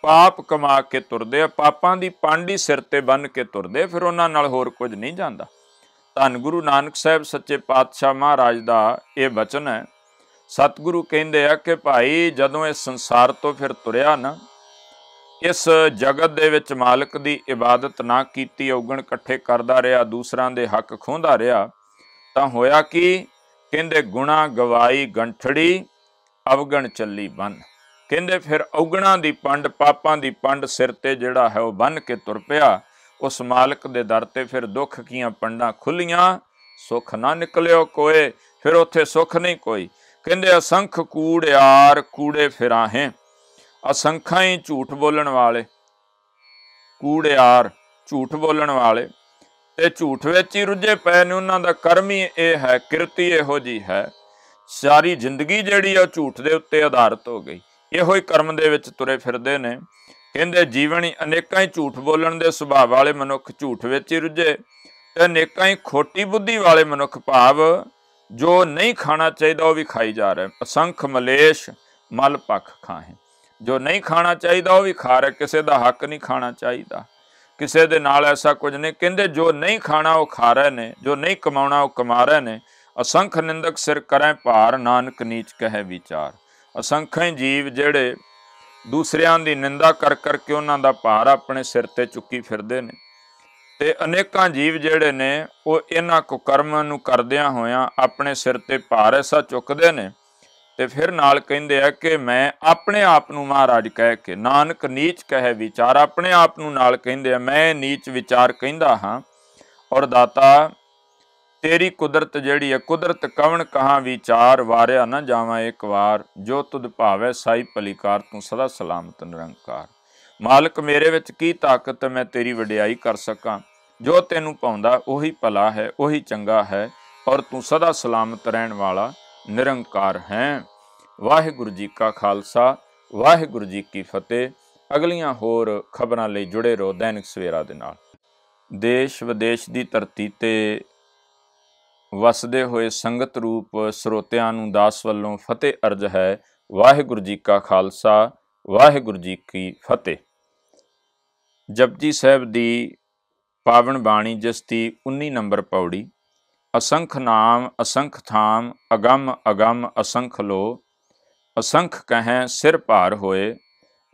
ਪਾਪ ਕਮਾ ਕੇ ਤੁਰਦੇ ਆ ਪਾਪਾਂ ਦੀ ਪਾਂਡੀ ਸਿਰ ਤੇ ਬੰਨ ਕੇ ਤੁਰਦੇ ਫਿਰ ਉਹਨਾਂ ਨਾਲ ਹੋਰ ਕੁਝ ਨਹੀਂ ਜਾਂਦਾ ਧੰਨ ਗੁਰੂ ਨਾਨਕ ਸਾਹਿਬ ਸੱਚੇ ਪਾਤਸ਼ਾਹ ਮਹਾਰਾਜ ਦਾ ਇਹ ਬਚਨ ਹੈ ਸਤਿਗੁਰੂ ਕਹਿੰਦੇ ਆ ਕਿ ਭਾਈ ਜਦੋਂ ਇਹ ਸੰਸਾਰ ਤੋਂ ਫਿਰ ਤੁਰਿਆ ਨਾ ਇਸ ਜਗਤ ਦੇ ਵਿੱਚ ਮਾਲਕ ਦੀ ਇਬਾਦਤ ਨਾ ਕੀਤੀ ਔਗਣ ਇਕੱਠੇ ਕਰਦਾ ਰਿਹਾ ਦੂਸਰਾਂ ਦੇ ਹੱਕ ਖੋਹਦਾ ਰਿਹਾ ਤਾਂ ਹੋਇਆ ਕਿ ਕਹਿੰਦੇ ਗੁਣਾ ਗਵਾਈ ਗੰਠੜੀ ਅਵਗਣ ਚੱਲੀ ਬੰਨ ਕਹਿੰਦੇ ਫਿਰ ਔਗਣਾ ਦੀ ਪੰਡ ਪਾਪਾਂ ਦੀ ਪੰਡ ਸਿਰ ਤੇ ਜਿਹੜਾ ਹੈ ਉਹ ਬੰਨ ਕੇ ਤੁਰ ਪਿਆ ਉਸ ਮਾਲਕ ਦੇ ਦਰ ਤੇ ਫਿਰ ਦੁੱਖ ਕੀਆਂ ਪੰਡਾਂ ਖੁੱਲੀਆਂ ਸੁੱਖ ਨਾ ਨਿਕਲਿਓ ਕੋਏ ਫਿਰ ਉੱਥੇ ਸੁੱਖ ਨਹੀਂ ਕੋਈ ਕਹਿੰਦੇ ਅਸੰਖ ਕੂੜਿਆਰ ਕੂੜੇ ਫਿਰਾਹੇ ਅਸੰਖਾਂ ਹੀ ਝੂਠ ਬੋਲਣ ਵਾਲੇ ਕੂੜਿਆਰ ਝੂਠ ਬੋਲਣ ਵਾਲੇ ਤੇ ਝੂਠ ਵਿੱਚ ਹੀ ਰੁੱਝੇ ਪਏ ਨੇ ਉਹਨਾਂ ਦਾ ਕਰਮ ਹੀ ਇਹ ਹੈ ਕਿਰਤੀ ਇਹੋ ਜੀ ਹੈ ਸਾਰੀ ਜ਼ਿੰਦਗੀ ਜਿਹੜੀ ਆ ਝੂਠ ਦੇ ਉੱਤੇ ਆਧਾਰਿਤ ਹੋ ਗਈ ਇਹੋ ਹੀ ਕਰਮ ਦੇ ਵਿੱਚ ਤੁਰੇ ਫਿਰਦੇ ਨੇ ਕਹਿੰਦੇ ਜੀਵਨ ਹੀ ਅਨੇਕਾਂ ਹੀ ਝੂਠ ਬੋਲਣ ਦੇ ਸੁਭਾਅ ਵਾਲੇ ਮਨੁੱਖ ਝੂਠ ਵਿੱਚ ਹੀ ਰੁੱਝੇ ਤੇ ਅਨੇਕਾਂ ਹੀ ਖੋਟੀ ਬੁੱਧੀ ਵਾਲੇ ਮਨੁੱਖ ਭਾਵ ਜੋ ਨਹੀਂ ਖਾਣਾ ਚਾਹੀਦਾ ਉਹ ਵੀ ਖਾਈ ਜਾ ਰਹੇ ਅਸੰਖ ਮਲੇਸ਼ ਮਲ ਪੱਖ ਖਾਹੇ ਜੋ ਨਹੀਂ ਖਾਣਾ ਚਾਹੀਦਾ ਉਹ ਵੀ ਖਾ ਰਿਹਾ ਕਿਸੇ ਦਾ ਹੱਕ ਨਹੀਂ ਖਾਣਾ ਚਾਹੀਦਾ ਕਿਸੇ ਦੇ ਨਾਲ ਐਸਾ ਕੁਝ ਨਹੀਂ ਕਹਿੰਦੇ ਜੋ ਨਹੀਂ ਖਾਣਾ ਉਹ ਖਾ ਰਹੇ ਨੇ ਜੋ ਨਹੀਂ ਕਮਾਉਣਾ ਉਹ ਕਮਾ ਰਹੇ ਨੇ ਅਸੰਖ ਨਿੰਦਕ ਸਿਰ ਕਰੈ ਭਾਰ ਨਾਨਕ ਨੀਚ ਕਹੇ ਵਿਚਾਰ ਅਸੰਖੇ ਜੀਵ ਜਿਹੜੇ ਦੂਸਰਿਆਂ ਦੀ ਨਿੰਦਾ ਕਰ ਕਰਕੇ ਉਹਨਾਂ ਦਾ ਭਾਰ ਆਪਣੇ ਸਿਰ ਤੇ ਚੁੱਕੀ ਫਿਰਦੇ ਨੇ ਤੇ ਅਨੇਕਾਂ ਜੀਵ ਜਿਹੜੇ ਨੇ ਉਹ ਇਹਨਾਂ ਕੁਕਰਮਾਂ ਨੂੰ ਕਰਦਿਆਂ ਹੋਇਆਂ ਆਪਣੇ ਸਿਰ ਤੇ ਭਾਰ ਐਸਾ ਚੁੱਕਦੇ ਨੇ ਤੇ ਫਿਰ ਨਾਲ ਕਹਿੰਦੇ ਆ ਕਿ ਮੈਂ ਆਪਣੇ ਆਪ ਨੂੰ ਮਹਾਰਾਜ ਕਹਿ ਕੇ ਨਾਨਕ ਨੀਚ ਕਹਿ ਵਿਚਾਰ ਆਪਣੇ ਆਪ ਨੂੰ ਨਾਲ ਕਹਿੰਦੇ ਆ ਮੈਂ ਨੀਚ ਵਿਚਾਰ ਕਹਿੰਦਾ ਹਾਂ ਔਰ ਦਾਤਾ ਤੇਰੀ ਕੁਦਰਤ ਜਿਹੜੀ ਹੈ ਕੁਦਰਤ ਕਵਣ ਕਹਾ ਵਿਚਾਰ ਵਾਰਿਆ ਨਾ ਜਾਵਾਂ ਇੱਕ ਵਾਰ ਜੋ ਤੁਧ ਭਾਵੈ ਸਾਈ ਭਲੀਕਾਰ ਤੂੰ ਸਦਾ ਸਲਾਮਤ ਨਿਰੰਕਾਰ ਮਾਲਕ ਮੇਰੇ ਵਿੱਚ ਕੀ ਤਾਕਤ ਮੈਂ ਤੇਰੀ ਵਡਿਆਈ ਕਰ ਸਕਾਂ ਜੋ ਤੈਨੂੰ ਪਾਉਂਦਾ ਉਹੀ ਭਲਾ ਹੈ ਉਹੀ ਚੰਗਾ ਹੈ ਔਰ ਤੂੰ ਸਦਾ ਸਲਾਮਤ ਰਹਿਣ ਵਾਲਾ ਨਿਰੰਕਾਰ ਹੈ ਵਾਹਿਗੁਰੂ ਜੀ ਕਾ ਖਾਲਸਾ ਵਾਹਿਗੁਰੂ ਜੀ ਕੀ ਫਤਿਹ ਅਗਲੀਆਂ ਹੋਰ ਖਬਰਾਂ ਲਈ ਜੁੜੇ ਰਹੋ ਦੈਨਿਕ ਸਵੇਰਾ ਦੇ ਨਾਲ ਦੇਸ਼ ਵਿਦੇਸ਼ ਦੀ ਧਰਤੀ ਤੇ ਵਸਦੇ ਹੋਏ ਸੰਗਤ ਰੂਪ ਸਰੋਤਿਆਂ ਨੂੰ ਦਾਸ ਵੱਲੋਂ ਫਤਿਹ ਅਰਜ ਹੈ ਵਾਹਿਗੁਰੂ ਜੀ ਕਾ ਖਾਲਸਾ ਵਾਹਿਗੁਰੂ ਜੀ ਕੀ ਫਤਿਹ ਜਪਜੀ ਸਾਹਿਬ ਦੀ ਪਾਵਨ ਬਾਣੀ ਜਸਤੀ 19 ਨੰਬਰ ਪੌੜੀ ਅਸੰਖ ਨਾਮ ਅਸੰਖ ਥਾਮ ਅਗੰਮ ਅਗੰਮ ਅਸੰਖ ਲੋ ਅਸੰਖ ਕਹੈ ਸਿਰ ਭਾਰ ਹੋਏ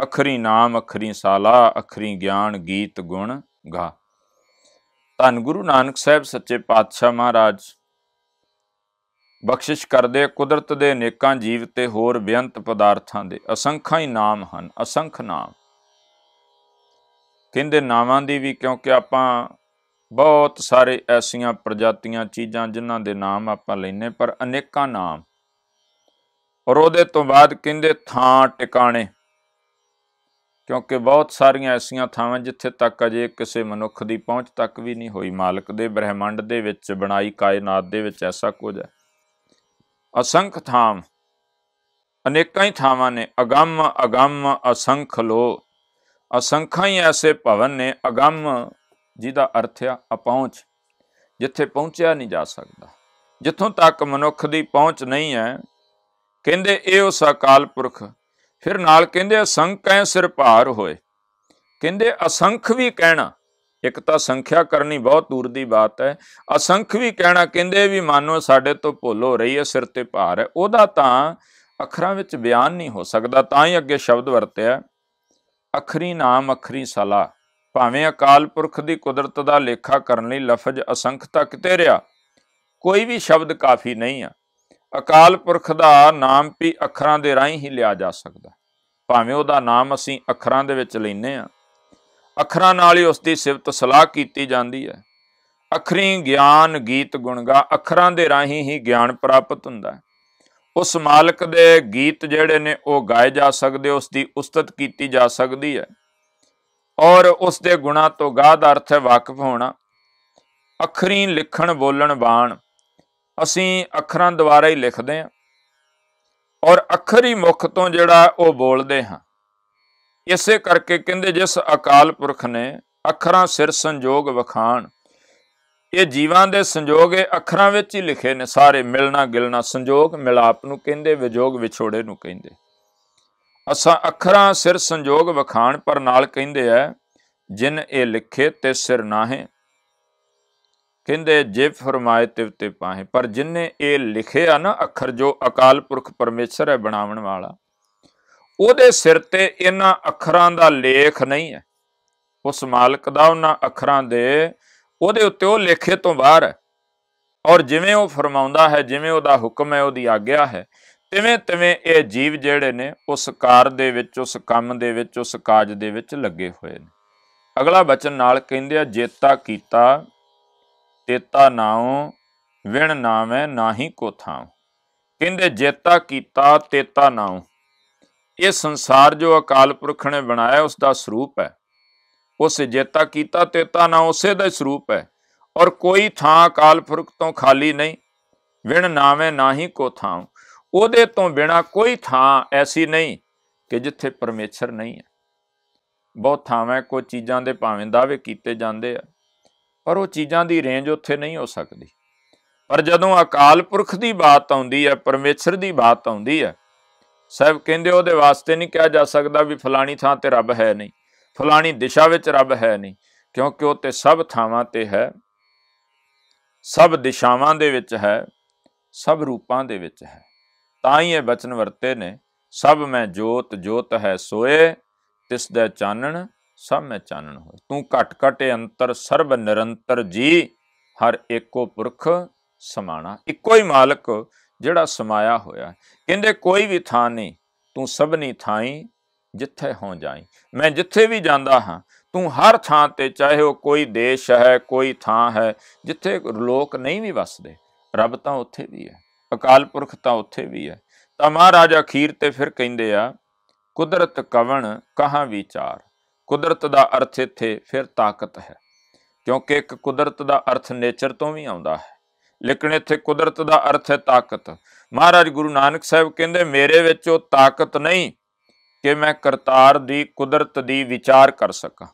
ਅਖਰੀ ਨਾਮ ਅਖਰੀ ਸਾਲਾ ਅਖਰੀ ਗਿਆਨ ਗੀਤ ਗੁਣ ਗਾ ਧੰਨ ਗੁਰੂ ਨਾਨਕ ਸਾਹਿਬ ਸੱਚੇ ਪਾਤਸ਼ਾਹ ਮਹਾਰਾਜ ਬਖਸ਼ਿਸ਼ ਕਰਦੇ ਕੁਦਰਤ ਦੇ ਨੇਕਾਂ ਜੀਵ ਤੇ ਹੋਰ ਬਿਆੰਤ ਪਦਾਰਥਾਂ ਦੇ ਅਸੰਖਾਂ ਹੀ ਨਾਮ ਹਨ ਅਸੰਖ ਨਾਮ ਕਹਿੰਦੇ ਨਾਵਾਂ ਦੀ ਵੀ ਕਿਉਂਕਿ ਆਪਾਂ ਬਹੁਤ ਸਾਰੇ ਐਸੀਆਂ ਪ੍ਰਜਾਤੀਆਂ ਚੀਜ਼ਾਂ ਜਿਨ੍ਹਾਂ ਦੇ ਨਾਮ ਆਪਾਂ ਲੈਨੇ ਪਰ ਅਨੇਕਾਂ ਨਾਮ ਔਰ ਉਹਦੇ ਤੋਂ ਬਾਅਦ ਕਹਿੰਦੇ ਥਾਂ ਟਿਕਾਣੇ ਕਿਉਂਕਿ ਬਹੁਤ ਸਾਰੀਆਂ ਐਸੀਆਂ ਥਾਵਾਂ ਜਿੱਥੇ ਤੱਕ ਅਜੇ ਕਿਸੇ ਮਨੁੱਖ ਦੀ ਪਹੁੰਚ ਤੱਕ ਵੀ ਨਹੀਂ ਹੋਈ ਮਾਲਕ ਦੇ ਬ੍ਰਹਿਮੰਡ ਦੇ ਵਿੱਚ ਬਣਾਈ ਕਾਇਨਾਤ ਦੇ ਵਿੱਚ ਐਸਾ ਕੁਝ ਹੈ ਅਸੰਖ ਥਾਮ ਅਨੇਕਾਂ ਹੀ ਥਾਵਾਂ ਨੇ ਅਗੰਮ ਅਗੰਮ ਅਸੰਖ ਲੋ ਅਸੰਖਾਂ ਹੀ ਐਸੇ ਭਵਨ ਨੇ ਅਗੰਮ ਜਿਹਦਾ ਅਰਥ ਆ ਅਪਹੁੰਚ ਜਿੱਥੇ ਪਹੁੰਚਿਆ ਨਹੀਂ ਜਾ ਸਕਦਾ ਜਿੱਥੋਂ ਤੱਕ ਮਨੁੱਖ ਦੀ ਪਹੁੰਚ ਨਹੀਂ ਹੈ ਕਹਿੰਦੇ ਇਹ ਉਸ ਅਕਾਲ ਪੁਰਖ ਫਿਰ ਨਾਲ ਕਹਿੰਦੇ ਅਸੰਖ ਸਿਰ ਭਾਰ ਹੋਏ ਕਹਿੰਦੇ ਅਸੰਖ ਵੀ ਕਹਿਣਾ ਇੱਕ ਤਾਂ ਸੰਖਿਆ ਕਰਨੀ ਬਹੁਤ ਦੂਰ ਦੀ ਬਾਤ ਹੈ ਅਸੰਖ ਵੀ ਕਹਿਣਾ ਕਹਿੰਦੇ ਵੀ ਮਾਨੋ ਸਾਡੇ ਤੋਂ ਭੁੱਲ ਹੋ ਰਹੀ ਹੈ ਸਿਰ ਤੇ ਭਾਰ ਹੈ ਉਹਦਾ ਤਾਂ ਅੱਖਰਾਂ ਵਿੱਚ ਬਿਆਨ ਨਹੀਂ ਹੋ ਸਕਦਾ ਤਾਂ ਹੀ ਅੱਗੇ ਸ਼ਬਦ ਵਰਤਿਆ ਅਖਰੀ ਨਾਮ ਅਖਰੀ ਸਲਾ ਭਾਵੇਂ ਅਕਾਲ ਪੁਰਖ ਦੀ ਕੁਦਰਤ ਦਾ ਲੇਖਾ ਕਰਨ ਲਈ ਲਫ਼ਜ਼ ਅਸੰਖਤਾ ਕਿਤੇ ਰਿਹਾ ਕੋਈ ਵੀ ਸ਼ਬਦ ਕਾਫੀ ਨਹੀਂ ਆ ਅਕਾਲ ਪੁਰਖ ਦਾ ਨਾਮ ਵੀ ਅੱਖਰਾਂ ਦੇ ਰਾਹੀਂ ਹੀ ਲਿਆ ਜਾ ਸਕਦਾ ਭਾਵੇਂ ਉਹਦਾ ਨਾਮ ਅਸੀਂ ਅੱਖਰਾਂ ਦੇ ਵਿੱਚ ਲੈਨੇ ਆ ਅੱਖਰਾਂ ਨਾਲ ਹੀ ਉਸ ਦੀ ਸਿਫਤ ਸਲਾਹ ਕੀਤੀ ਜਾਂਦੀ ਹੈ ਅਖਰੀ ਗਿਆਨ ਗੀਤ ਗੁਣਗਾ ਅੱਖਰਾਂ ਦੇ ਰਾਹੀਂ ਹੀ ਗਿਆਨ ਪ੍ਰਾਪਤ ਹੁੰਦਾ ਉਸ ਮਾਲਕ ਦੇ ਗੀਤ ਜਿਹੜੇ ਨੇ ਉਹ ਗਾਏ ਜਾ ਸਕਦੇ ਉਸ ਦੀ ਉਸਤਤ ਕੀਤੀ ਜਾ ਸਕਦੀ ਹੈ ਔਰ ਉਸ ਦੇ ਗੁਣਾ ਤੋਂ ਗਾਧ ਅਰਥ ਹੈ ਵਾਕਿਫ ਹੋਣਾ ਅੱਖਰੀ ਲਿਖਣ ਬੋਲਣ ਬਾਣ ਅਸੀਂ ਅੱਖਰਾਂ ਦੁਆਰਾ ਹੀ ਲਿਖਦੇ ਹਾਂ ਔਰ ਅੱਖਰ ਹੀ ਮੁਖ ਤੋਂ ਜਿਹੜਾ ਉਹ ਬੋਲਦੇ ਹਾਂ ਇਸੇ ਕਰਕੇ ਕਹਿੰਦੇ ਜਿਸ ਅਕਾਲ ਪੁਰਖ ਨੇ ਅੱਖਰਾਂ ਸਿਰ ਸੰਜੋਗ ਵਖਾਣ ਇਹ ਜੀਵਾਂ ਦੇ ਸੰਜੋਗ ਇਹ ਅੱਖਰਾਂ ਵਿੱਚ ਹੀ ਲਿਖੇ ਨੇ ਸਾਰੇ ਮਿਲਣਾ ਗਿਲਣਾ ਸੰਜੋਗ ਮਿਲਾਪ ਨੂੰ ਕਹਿੰਦੇ ਵਿਜੋਗ ਵਿਛੋੜੇ ਨੂੰ ਕਹਿੰਦੇ ਅਸਾਂ ਅੱਖਰਾਂ ਸਿਰ ਸੰਜੋਗ ਵਖਾਣ ਪਰ ਨਾਲ ਕਹਿੰਦੇ ਐ ਜਿਨ ਇਹ ਲਿਖੇ ਤੇ ਸਿਰ ਨਾਹੀਂ ਕਹਿੰਦੇ ਜੇ ਫਰਮਾਇ ਤਿਵ ਤੇ ਪਾਹੇ ਪਰ ਜਿਨਨੇ ਇਹ ਲਿਖਿਆ ਨਾ ਅੱਖਰ ਜੋ ਅਕਾਲ ਪੁਰਖ ਪਰਮੇਸ਼ਰ ਹੈ ਬਣਾਉਣ ਵਾਲਾ ਉਹਦੇ ਸਿਰ ਤੇ ਇਹਨਾਂ ਅੱਖਰਾਂ ਦਾ ਲੇਖ ਨਹੀਂ ਹੈ ਉਸ ਮਾਲਕ ਦਾ ਉਹਨਾਂ ਅੱਖਰਾਂ ਦੇ ਉਹਦੇ ਉੱਤੇ ਉਹ ਲੇਖੇ ਤੋਂ ਬਾਹਰ ਹੈ ਔਰ ਜਿਵੇਂ ਉਹ ਫਰਮਾਉਂਦਾ ਹੈ ਜਿਵੇਂ ਉਹਦਾ ਹੁਕਮ ਹੈ ਉਹਦੀ ਆਗਿਆ ਹੈ ਤਿਵੇਂ ਤਿਵੇਂ ਇਹ ਜੀਵ ਜਿਹੜੇ ਨੇ ਉਸ ਕਾਰ ਦੇ ਵਿੱਚ ਉਸ ਕੰਮ ਦੇ ਵਿੱਚ ਉਸ ਕਾਜ ਦੇ ਵਿੱਚ ਲੱਗੇ ਹੋਏ ਨੇ ਅਗਲਾ ਬਚਨ ਨਾਲ ਕਹਿੰਦੇ ਆ ਜੇਤਾ ਕੀਤਾ ਤੇਤਾ ਨਾਉ ਵਿਣ ਨਾਮੈ ਨਾਹੀ ਕੋ ਥਾਉ ਕਹਿੰਦੇ ਜੇਤਾ ਕੀਤਾ ਤੇਤਾ ਨਾਉ ਇਹ ਸੰਸਾਰ ਜੋ ਅਕਾਲ ਪੁਰਖ ਨੇ ਬਣਾਇਆ ਉਸ ਦਾ ਸਰੂਪ ਹੈ ਉਸ ਜੇਤਾ ਕੀਤਾ ਤੇਤਾ ਨਾਉ ਉਸੇ ਦਾ ਸਰੂਪ ਹੈ ਔਰ ਕੋਈ ਥਾਂ ਅਕਾਲ ਪੁਰਖ ਤੋਂ ਖਾਲੀ ਨਹੀਂ ਵਿਣ ਨਾਮੈ ਨਾਹੀ ਕੋ ਥਾਉ ਉਹਦੇ ਤੋਂ ਬਿਨਾ ਕੋਈ ਥਾਂ ਐਸੀ ਨਹੀਂ ਕਿ ਜਿੱਥੇ ਪਰਮੇਸ਼ਰ ਨਹੀਂ ਹੈ ਬਹੁਤ ਥਾਵਾਂ ਕੋਈ ਚੀਜ਼ਾਂ ਦੇ ਭਾਵੇਂ ਦਾਅਵੇ ਕੀਤੇ ਜਾਂਦੇ ਆ ਪਰ ਉਹ ਚੀਜ਼ਾਂ ਦੀ ਰੇਂਜ ਉੱਥੇ ਨਹੀਂ ਹੋ ਸਕਦੀ ਪਰ ਜਦੋਂ ਅਕਾਲ ਪੁਰਖ ਦੀ ਬਾਤ ਆਉਂਦੀ ਹੈ ਪਰਮੇਸ਼ਰ ਦੀ ਬਾਤ ਆਉਂਦੀ ਹੈ ਸਭ ਕਹਿੰਦੇ ਉਹਦੇ ਵਾਸਤੇ ਨਹੀਂ ਕਿਹਾ ਜਾ ਸਕਦਾ ਵੀ ਫਲਾਣੀ ਥਾਂ ਤੇ ਰੱਬ ਹੈ ਨਹੀਂ ਫਲਾਣੀ ਦਿਸ਼ਾ ਵਿੱਚ ਰੱਬ ਹੈ ਨਹੀਂ ਕਿਉਂਕਿ ਉਹ ਤੇ ਸਭ ਥਾਵਾਂ ਤੇ ਹੈ ਸਭ ਦਿਸ਼ਾਵਾਂ ਦੇ ਵਿੱਚ ਹੈ ਸਭ ਰੂਪਾਂ ਦੇ ਵਿੱਚ ਹੈ ਤਾਂ ਹੀ ਇਹ ਬਚਨ ਵਰਤੇ ਨੇ ਸਭ ਮੈਂ ਜੋਤ ਜੋਤ ਹੈ ਸੋਏ ਤਿਸ ਦਾ ਚਾਨਣ ਸਭ ਮੈਂ ਚਾਨਣ ਹੋਏ ਤੂੰ ਘਟ ਘਟ ਅੰਤਰ ਸਰਬ ਨਿਰੰਤਰ ਜੀ ਹਰ ਏਕੋ ਪੁਰਖ ਸਮਾਣਾ ਇੱਕੋ ਹੀ ਮਾਲਕ ਜਿਹੜਾ ਸਮਾਇਆ ਹੋਇਆ ਕਹਿੰਦੇ ਕੋਈ ਵੀ ਥਾਂ ਨਹੀਂ ਤੂੰ ਸਭਨੀ ਥਾਈ ਜਿੱਥੇ ਹੋ ਜਾਈ ਮੈਂ ਜਿੱਥੇ ਵੀ ਜਾਂਦਾ ਹਾਂ ਤੂੰ ਹਰ ਥਾਂ ਤੇ ਚਾਹੇ ਉਹ ਕੋਈ ਦੇਸ਼ ਹੈ ਕੋਈ ਥਾਂ ਹੈ ਜਿੱਥੇ ਲੋਕ ਨਹੀਂ ਵੀ ਵਸਦੇ ਰੱਬ ਤਾਂ ਉੱਥੇ ਵੀ ਹੈ ਅਕਾਲ ਪੁਰਖ ਤਾਂ ਉੱਥੇ ਵੀ ਹੈ ਤਾਂ ਮਹਾਰਾਜ ਅਖੀਰ ਤੇ ਫਿਰ ਕਹਿੰਦੇ ਆ ਕੁਦਰਤ ਕਵਣ ਕਹਾ ਵਿਚਾਰ ਕੁਦਰਤ ਦਾ ਅਰਥ ਇੱਥੇ ਫਿਰ ਤਾਕਤ ਹੈ ਕਿਉਂਕਿ ਇੱਕ ਕੁਦਰਤ ਦਾ ਅਰਥ ਨੇਚਰ ਤੋਂ ਵੀ ਆਉਂਦਾ ਹੈ ਲੇਕਿਨ ਇੱਥੇ ਕੁਦਰਤ ਦਾ ਅਰਥ ਹੈ ਤਾਕਤ ਮਹਾਰਾਜ ਗੁਰੂ ਨਾਨਕ ਸਾਹਿਬ ਕਹਿੰਦੇ ਮੇਰੇ ਵਿੱਚ ਉਹ ਤਾਕਤ ਨਹੀਂ ਕਿ ਮੈਂ ਕਰਤਾਰ ਦੀ ਕੁਦਰਤ ਦੀ ਵਿਚਾਰ ਕਰ ਸਕਾਂ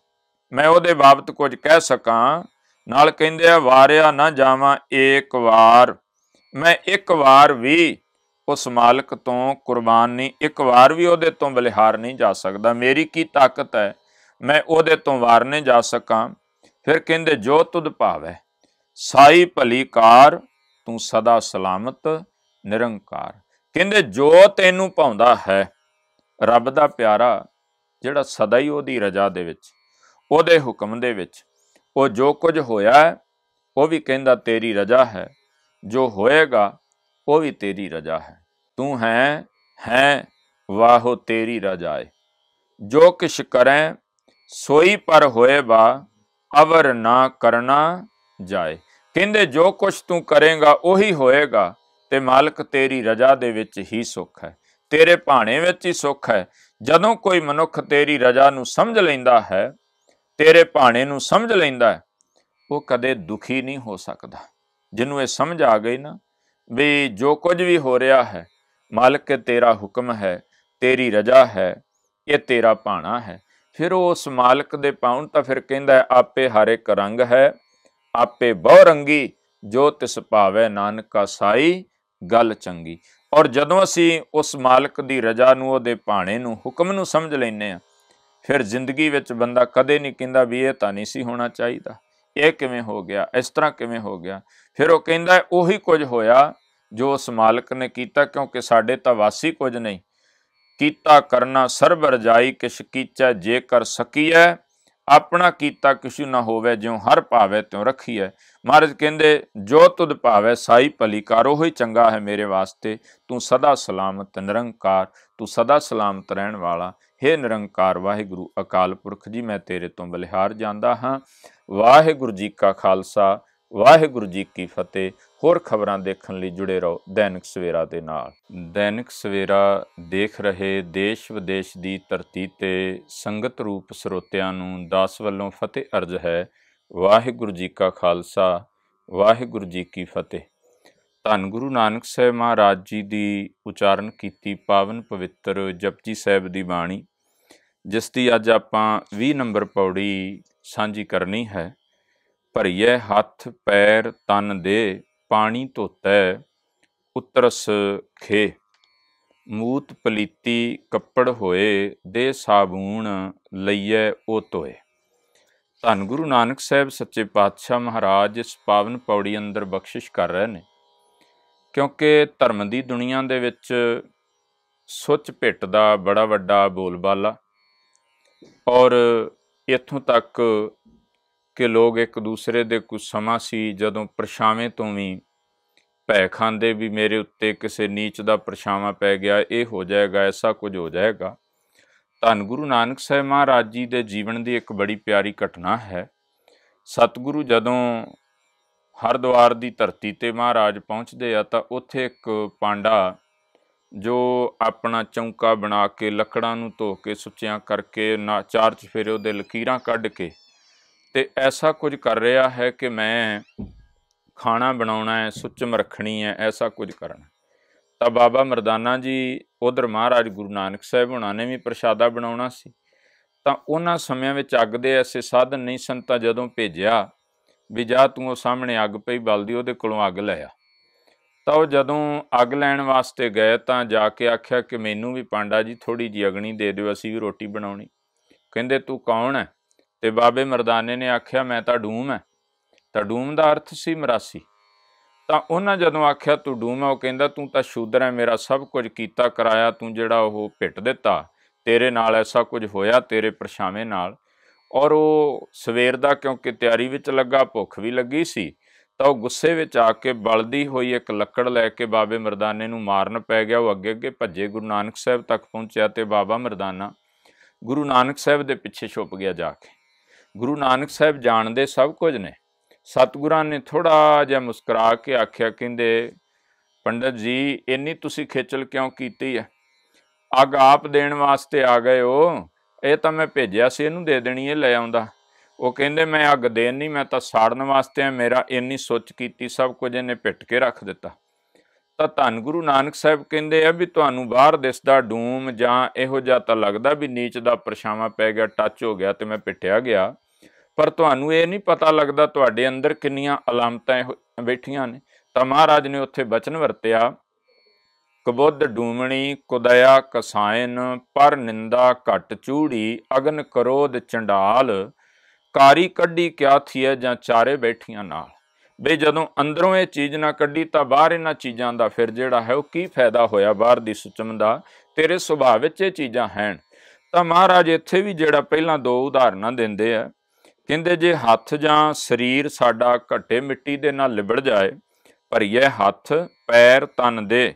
ਮੈਂ ਉਹਦੇ ਬਾਬਤ ਕੁਝ ਕਹਿ ਸਕਾਂ ਨਾਲ ਕਹਿੰਦੇ ਆ ਵਾਰਿਆ ਨਾ ਜਾਵਾਂ ਇੱਕ ਵਾਰ ਮੈਂ ਇੱਕ ਵਾਰ ਵੀ ਉਸ ਮਾਲਕ ਤੋਂ ਕੁਰਬਾਨ ਨਹੀਂ ਇੱਕ ਵਾਰ ਵੀ ਉਹਦੇ ਤੋਂ ਬਲਿਹਾਰ ਨਹੀਂ ਜਾ ਸਕਦਾ ਮੇਰੀ ਕੀ ਤਾਕਤ ਹੈ ਮੈਂ ਉਹਦੇ ਤੋਂ ਵਾਰ ਨਹੀਂ ਜਾ ਸਕਾਂ ਫਿਰ ਕਹਿੰਦੇ ਜੋ ਤੁਧ ਭਾਵੈ ਸਾਈ ਭਲੀ ਕਾਰ ਤੂੰ ਸਦਾ ਸਲਾਮਤ ਨਿਰੰਕਾਰ ਕਹਿੰਦੇ ਜੋ ਤੈਨੂੰ ਪਾਉਂਦਾ ਹੈ ਰੱਬ ਦਾ ਪਿਆਰਾ ਜਿਹੜਾ ਸਦਾ ਹੀ ਉਹਦੀ ਰਜ਼ਾ ਦੇ ਵਿੱਚ ਉਹਦੇ ਹੁਕਮ ਦੇ ਵਿੱਚ ਉਹ ਜੋ ਕੁਝ ਹੋਇਆ ਉਹ ਵੀ ਕਹਿੰਦਾ ਤੇਰੀ ਰਜ਼ਾ ਹੈ ਜੋ ਹੋਏਗਾ ਉਹ ਵੀ ਤੇਰੀ ਰਜਾ ਹੈ ਤੂੰ ਹੈ ਹੈ ਵਾਹੋ ਤੇਰੀ ਰਜਾ ਹੈ ਜੋ ਕਿਛ ਕਰੈ ਸੋਈ ਪਰ ਹੋਏ ਬਾ ਅਵਰ ਨਾ ਕਰਨਾ ਜਾਏ ਕਹਿੰਦੇ ਜੋ ਕੁਛ ਤੂੰ ਕਰੇਗਾ ਉਹੀ ਹੋਏਗਾ ਤੇ ਮਾਲਕ ਤੇਰੀ ਰਜਾ ਦੇ ਵਿੱਚ ਹੀ ਸੁੱਖ ਹੈ ਤੇਰੇ ਭਾਣੇ ਵਿੱਚ ਹੀ ਸੁੱਖ ਹੈ ਜਦੋਂ ਕੋਈ ਮਨੁੱਖ ਤੇਰੀ ਰਜਾ ਨੂੰ ਸਮਝ ਲੈਂਦਾ ਹੈ ਤੇਰੇ ਭਾਣੇ ਨੂੰ ਸਮਝ ਲੈਂਦਾ ਹੈ ਉਹ ਕਦੇ ਦੁਖੀ ਨਹੀਂ ਹੋ ਸਕਦਾ ਜਿਹਨੂੰ ਇਹ ਸਮਝ ਆ ਗਈ ਨਾ ਵੀ ਜੋ ਕੁਝ ਵੀ ਹੋ ਰਿਹਾ ਹੈ ਮਾਲਕ ਤੇਰਾ ਹੁਕਮ ਹੈ ਤੇਰੀ ਰਜਾ ਹੈ ਇਹ ਤੇਰਾ ਪਾਣਾ ਹੈ ਫਿਰ ਉਸ ਮਾਲਕ ਦੇ ਪਾਉਣ ਤਾਂ ਫਿਰ ਕਹਿੰਦਾ ਆਪੇ ਹਰ ਇੱਕ ਰੰਗ ਹੈ ਆਪੇ ਬਹੁ ਰੰਗੀ ਜੋ ਤਿਸ ਭਾਵੇ ਨਾਨਕਾ ਸਾਈ ਗੱਲ ਚੰਗੀ ਔਰ ਜਦੋਂ ਅਸੀਂ ਉਸ ਮਾਲਕ ਦੀ ਰਜਾ ਨੂੰ ਉਹਦੇ ਪਾਣੇ ਨੂੰ ਹੁਕਮ ਨੂੰ ਸਮਝ ਲੈਨੇ ਆ ਫਿਰ ਜ਼ਿੰਦਗੀ ਵਿੱਚ ਬੰਦਾ ਕਦੇ ਨਹੀਂ ਕਹਿੰਦਾ ਵੀ ਇਹ ਤਾਂ ਨਹੀਂ ਸੀ ਹੋਣਾ ਚਾਹੀਦਾ ਇਹ ਕਿਵੇਂ ਹੋ ਗਿਆ ਇਸ ਤਰ੍ਹਾਂ ਕਿਵੇਂ ਹੋ ਗਿਆ ਫਿਰ ਉਹ ਕਹਿੰਦਾ ਉਹੀ ਕੁਝ ਹੋਇਆ ਜੋ ਉਸ ਮਾਲਕ ਨੇ ਕੀਤਾ ਕਿਉਂਕਿ ਸਾਡੇ ਤਾਂ ਵਾਸੀ ਕੁਝ ਨਹੀਂ ਕੀਤਾ ਕਰਨਾ ਸਰਬ ਰਜਾਈ ਕਿਛ ਕੀਚਾ ਜੇ ਕਰ ਸਕੀਐ ਆਪਣਾ ਕੀਤਾ ਕਿਛੂ ਨਾ ਹੋਵੇ ਜਿਉ ਹਰ ਭਾਵੇ ਤਿਉ ਰਖੀਐ ਮਹਾਰਜ ਕਹਿੰਦੇ ਜੋ ਤੁਧ ਭਾਵੇ ਸਾਈ ਭਲੀ ਕਰ ਉਹ ਹੀ ਚੰਗਾ ਹੈ ਮੇਰੇ ਵਾਸਤੇ ਤੂੰ ਸਦਾ ਸਲਾਮਤ ਨਿਰੰਕਾਰ ਤੂੰ ਸਦਾ ਸਲਾਮਤ ਰਹਿਣ ਵਾਲਾ ਹੈ ਨਿਰੰਕਾਰ ਵਾਹਿਗੁਰੂ ਅਕਾਲ ਪੁਰਖ ਜੀ ਮੈਂ ਤੇਰੇ ਤੋਂ ਬਲਿਹਾਰ ਜਾਂਦਾ ਹਾਂ ਵਾਹਿਗੁਰੂ ਜੀ ਕਾ ਖਾਲਸਾ ਵਾਹਿਗੁਰੂ ਜੀ ਕੀ ਫਤਿਹ ਹੋਰ ਖਬਰਾਂ ਦੇਖਣ ਲਈ ਜੁੜੇ ਰਹੋ ਦੈਨਿਕ ਸਵੇਰਾ ਦੇ ਨਾਲ ਦੈਨਿਕ ਸਵੇਰਾ ਦੇਖ ਰਹੇ ਦੇਸ਼ ਵਿਦੇਸ਼ ਦੀ ਧਰਤੀ ਤੇ ਸੰਗਤ ਰੂਪ ਸਰੋਤਿਆਂ ਨੂੰ ਦਾਸ ਵੱਲੋਂ ਫਤਿਹ ਅਰਜ ਹੈ ਵਾਹਿਗੁਰੂ ਜੀ ਕਾ ਖਾਲਸਾ ਵਾਹਿਗੁਰੂ ਜੀ ਕੀ ਫਤਿਹ ਧੰਨ ਗੁਰੂ ਨਾਨਕ ਸਾਹਿਬ ਮਹਾਰਾਜ ਜੀ ਦੀ ਉਚਾਰਨ ਕੀਤੀ ਪਾਵਨ ਪਵਿੱਤਰ ਜਪਜੀ ਸਾਹਿਬ ਦੀ ਬਾਣੀ ਜਿਸ ਦੀ ਅੱਜ ਆਪਾਂ 20 ਨੰਬਰ ਪੌੜੀ ਸਾਂਝੀ ਕਰਨੀ ਹੈ ਭਰੀਏ ਹੱਥ ਪੈਰ ਤਨ ਦੇ ਪਾਣੀ ਧੋਤੈ ਉਤਰਸ ਖੇ ਮੂਤ ਪਲੀਤੀ ਕੱਪੜ ਹੋਏ ਦੇ ਸਾਬੂਨ ਲਈਏ ਉਹ ਤੋਏ ਧੰਨ ਗੁਰੂ ਨਾਨਕ ਸਾਹਿਬ ਸੱਚੇ ਪਾਤਸ਼ਾਹ ਮਹਾਰਾਜ ਇਸ ਪਾਵਨ ਪੌੜੀ ਅੰਦਰ ਬਖਸ਼ਿਸ਼ ਕਰ ਰਹੇ ਨੇ ਕਿਉਂਕਿ ਧਰਮ ਦੀ ਦੁਨੀਆ ਦੇ ਵਿੱਚ ਸੁੱਚ ਪਿੱਟ ਦਾ ਬੜਾ ਵੱਡਾ ਬੋਲਬਾਲਾ ਔਰ ਇੱਥੋਂ ਤੱਕ ਕਿ ਲੋਕ ਇੱਕ ਦੂਸਰੇ ਦੇ ਕੁਝ ਸਮਾਂ ਸੀ ਜਦੋਂ ਪਰਛਾਵੇਂ ਤੋਂ ਵੀ ਭੈ ਖਾਂਦੇ ਵੀ ਮੇਰੇ ਉੱਤੇ ਕਿਸੇ ਨੀਚ ਦਾ ਪਰਛਾਵਾ ਪੈ ਗਿਆ ਇਹ ਹੋ ਜਾਏਗਾ ਐਸਾ ਕੁਝ ਹੋ ਜਾਏਗਾ ਧੰਨ ਗੁਰੂ ਨਾਨਕ ਸਾਹਿਬ ਮਹਾਰਾਜ ਜੀ ਦੇ ਜੀਵਨ ਦੀ ਇੱਕ ਬੜੀ ਪਿਆਰੀ ਘਟਨਾ ਹੈ ਸਤਿਗੁਰੂ ਜਦੋਂ ਹਰਦੁਆਰ ਦੀ ਧਰਤੀ ਤੇ ਮਹਾਰਾਜ ਪਹੁੰਚਦੇ ਆ ਤਾਂ ਉੱਥੇ ਇੱਕ ਪਾਂਡਾ ਜੋ ਆਪਣਾ ਚੌਂਕਾ ਬਣਾ ਕੇ ਲੱਕੜਾਂ ਨੂੰ ਧੋ ਕੇ ਸੁੱਚਿਆਂ ਕਰਕੇ ਨਾ ਚਾਰ ਚਫੇਰੇ ਉਹਦੇ ਲਕੀਰਾਂ ਕੱਢ ਕੇ ਤੇ ਐਸਾ ਕੁਝ ਕਰ ਰਿਹਾ ਹੈ ਕਿ ਮੈਂ ਖਾਣਾ ਬਣਾਉਣਾ ਹੈ ਸੁੱਚਮ ਰੱਖਣੀ ਹੈ ਐਸਾ ਕੁਝ ਕਰਨਾ ਤਾਂ ਬਾਬਾ ਮਰਦਾਨਾ ਜੀ ਉਧਰ ਮਹਾਰਾਜ ਗੁਰੂ ਨਾਨਕ ਸਾਹਿਬ ਹੁਣਾਂ ਨੇ ਵੀ ਪ੍ਰਸ਼ਾਦਾ ਬਣਾਉਣਾ ਸੀ ਤਾਂ ਉਹਨਾਂ ਸਮਿਆਂ ਵਿੱਚ ਅੱਗ ਦੇ ਐਸੇ ਸਾਧਨ ਨਹੀਂ ਸੰਤਾ ਜਦੋਂ ਭੇਜਿਆ ਵੀ ਜਾ ਤੂੰ ਉਹ ਸਾਹਮਣੇ ਅੱਗ ਪਈ ਬਲਦੀ ਉਹਦੇ ਕੋਲੋਂ ਅੱਗ ਲੈ ਆ ਤਾਂ ਉਹ ਜਦੋਂ ਅੱਗ ਲੈਣ ਵਾਸਤੇ ਗਏ ਤਾਂ ਜਾ ਕੇ ਆਖਿਆ ਕਿ ਮੈਨੂੰ ਵੀ ਪਾਂਡਾ ਜੀ ਥੋੜੀ ਜੀ ਅਗਣੀ ਦੇ ਦਿਓ ਅਸੀਂ ਵੀ ਰੋਟੀ ਬਣਾਉਣੀ ਕਹਿੰਦੇ ਤੂੰ ਕੌਣ ਹੈ ਤੇ ਬਾਬੇ ਮਰਦਾਨੇ ਨੇ ਆਖਿਆ ਮੈਂ ਤਾਂ ਡੂਮ ਹੈ ਤਾਂ ਡੂਮ ਦਾ ਅਰਥ ਸੀ ਮਰਾਸੀ ਤਾਂ ਉਹਨਾਂ ਜਦੋਂ ਆਖਿਆ ਤੂੰ ਡੂਮ ਹੈ ਉਹ ਕਹਿੰਦਾ ਤੂੰ ਤਾਂ ਸ਼ੂਦਰ ਹੈ ਮੇਰਾ ਸਭ ਕੁਝ ਕੀਤਾ ਕਰਾਇਆ ਤੂੰ ਜਿਹੜਾ ਉਹ ਪਿੱਟ ਦਿੱਤਾ ਤੇਰੇ ਨਾਲ ਐਸਾ ਕੁਝ ਹੋਇਆ ਤੇਰੇ ਪਰਛਾਵੇਂ ਨਾਲ ਔਰ ਉਹ ਸਵੇਰ ਦਾ ਕਿਉਂਕਿ ਤਿਆਰੀ ਵਿੱਚ ਲੱਗਾ ਭੁੱਖ ਵੀ ਲੱਗੀ ਸੀ ਤਾਂ ਉਹ ਗੁੱਸੇ ਵਿੱਚ ਆ ਕੇ ਬਲਦੀ ਹੋਈ ਇੱਕ ਲੱਕੜ ਲੈ ਕੇ ਬਾਬੇ ਮਰਦਾਨੇ ਨੂੰ ਮਾਰਨ ਪੈ ਗਿਆ ਉਹ ਅੱਗੇ ਅੱਗੇ ਭੱਜੇ ਗੁਰੂ ਨਾਨਕ ਸਾਹਿਬ ਤੱਕ ਪਹੁੰਚਿਆ ਤੇ ਬਾਬਾ ਮਰਦਾਨਾ ਗੁਰੂ ਨਾਨਕ ਸਾਹਿਬ ਦੇ ਪਿੱਛੇ ਛੁਪ ਗਿਆ ਜਾ ਕੇ ਗੁਰੂ ਨਾਨਕ ਸਾਹਿਬ ਜਾਣਦੇ ਸਭ ਕੁਝ ਨੇ ਸਤਿਗੁਰਾਂ ਨੇ ਥੋੜਾ ਜਿਹਾ ਮੁਸਕਰਾ ਕੇ ਆਖਿਆ ਕਹਿੰਦੇ ਪੰਡਤ ਜੀ ਇੰਨੀ ਤੁਸੀਂ ਖੇਚਲ ਕਿਉਂ ਕੀਤੀ ਹੈ ਅੱਗ ਆਪ ਦੇਣ ਵਾਸਤੇ ਆ ਗਏ ਹੋ ਇਹ ਤਾਂ ਮੈਂ ਭੇਜਿਆ ਸੀ ਇਹਨੂੰ ਦੇ ਦੇਣੀ ਹੈ ਲੈ ਆਉਂਦਾ ਉਹ ਕਹਿੰਦੇ ਮੈਂ ਅੱਗ ਦੇਣ ਨਹੀਂ ਮੈਂ ਤਾਂ ਸਾੜਨ ਵਾਸਤੇ ਆ ਮੇਰਾ ਇੰਨੀ ਸੋਚ ਕੀਤੀ ਸਭ ਕੁਝ ਇਹਨੇ ਪਿੱਟ ਕੇ ਰੱਖ ਦਿੱਤਾ ਤਾਂ ਧੰਨ ਗੁਰੂ ਨਾਨਕ ਸਾਹਿਬ ਕਹਿੰਦੇ ਆ ਵੀ ਤੁਹਾਨੂੰ ਬਾਹਰ ਦਿਸਦਾ ਡੂਮ ਜਾਂ ਇਹੋ ਜਿਹਾ ਤਾਂ ਲੱਗਦਾ ਵੀ ਨੀਚ ਦਾ ਪਰਛਾਵਾਂ ਪੈ ਗਿਆ ਟੱਚ ਹੋ ਗਿਆ ਤੇ ਮੈਂ ਪਿੱਟਿਆ ਗਿਆ ਪਰ ਤੁਹਾਨੂੰ ਇਹ ਨਹੀਂ ਪਤਾ ਲੱਗਦਾ ਤੁਹਾਡੇ ਅੰਦਰ ਕਿੰਨੀਆਂ ਅਲਮਤਾਂ ਬੈਠੀਆਂ ਨੇ ਤਾਂ ਮਹਾਰਾਜ ਨੇ ਉੱਥੇ ਬਚਨ ਵਰਤਿਆ ਕਬੁੱਧ ਡੂਮਣੀ ਕੁਦਇਆ ਕਸਾਇਨ ਪਰ ਨਿੰਦਾ ਘਟ ਚੂੜੀ ਅਗਨ ਕਰੋਧ ਚੰਡਾਲ ਕਾਰੀ ਕੱਢੀ ਕਿਆ ਥੀਏ ਜਾਂ ਚਾਰੇ ਬੈਠੀਆਂ ਨਾਲ ਬਈ ਜਦੋਂ ਅੰਦਰੋਂ ਇਹ ਚੀਜ਼ ਨਾ ਕੱਢੀ ਤਾਂ ਬਾਹਰ ਇਹਨਾਂ ਚੀਜ਼ਾਂ ਦਾ ਫਿਰ ਜਿਹੜਾ ਹੈ ਉਹ ਕੀ ਫਾਇਦਾ ਹੋਇਆ ਬਾਹਰ ਦੀ ਸੁਚਮ ਦਾ ਤੇਰੇ ਸੁਭਾਅ ਵਿੱਚ ਇਹ ਚੀਜ਼ਾਂ ਹਨ ਤਾਂ ਮਹਾਰਾਜ ਇੱਥੇ ਵੀ ਜਿਹੜਾ ਪਹਿਲਾਂ ਦੋ ਉਦਾਹਰਨਾਂ ਦਿੰਦੇ ਆ ਕਹਿੰਦੇ ਜੇ ਹੱਥ ਜਾਂ ਸਰੀਰ ਸਾਡਾ ਘੱਟੇ ਮਿੱਟੀ ਦੇ ਨਾਲ ਲਿਬੜ ਜਾਏ ਭਰੀਏ ਹੱਥ ਪੈਰ ਤਨ ਦੇ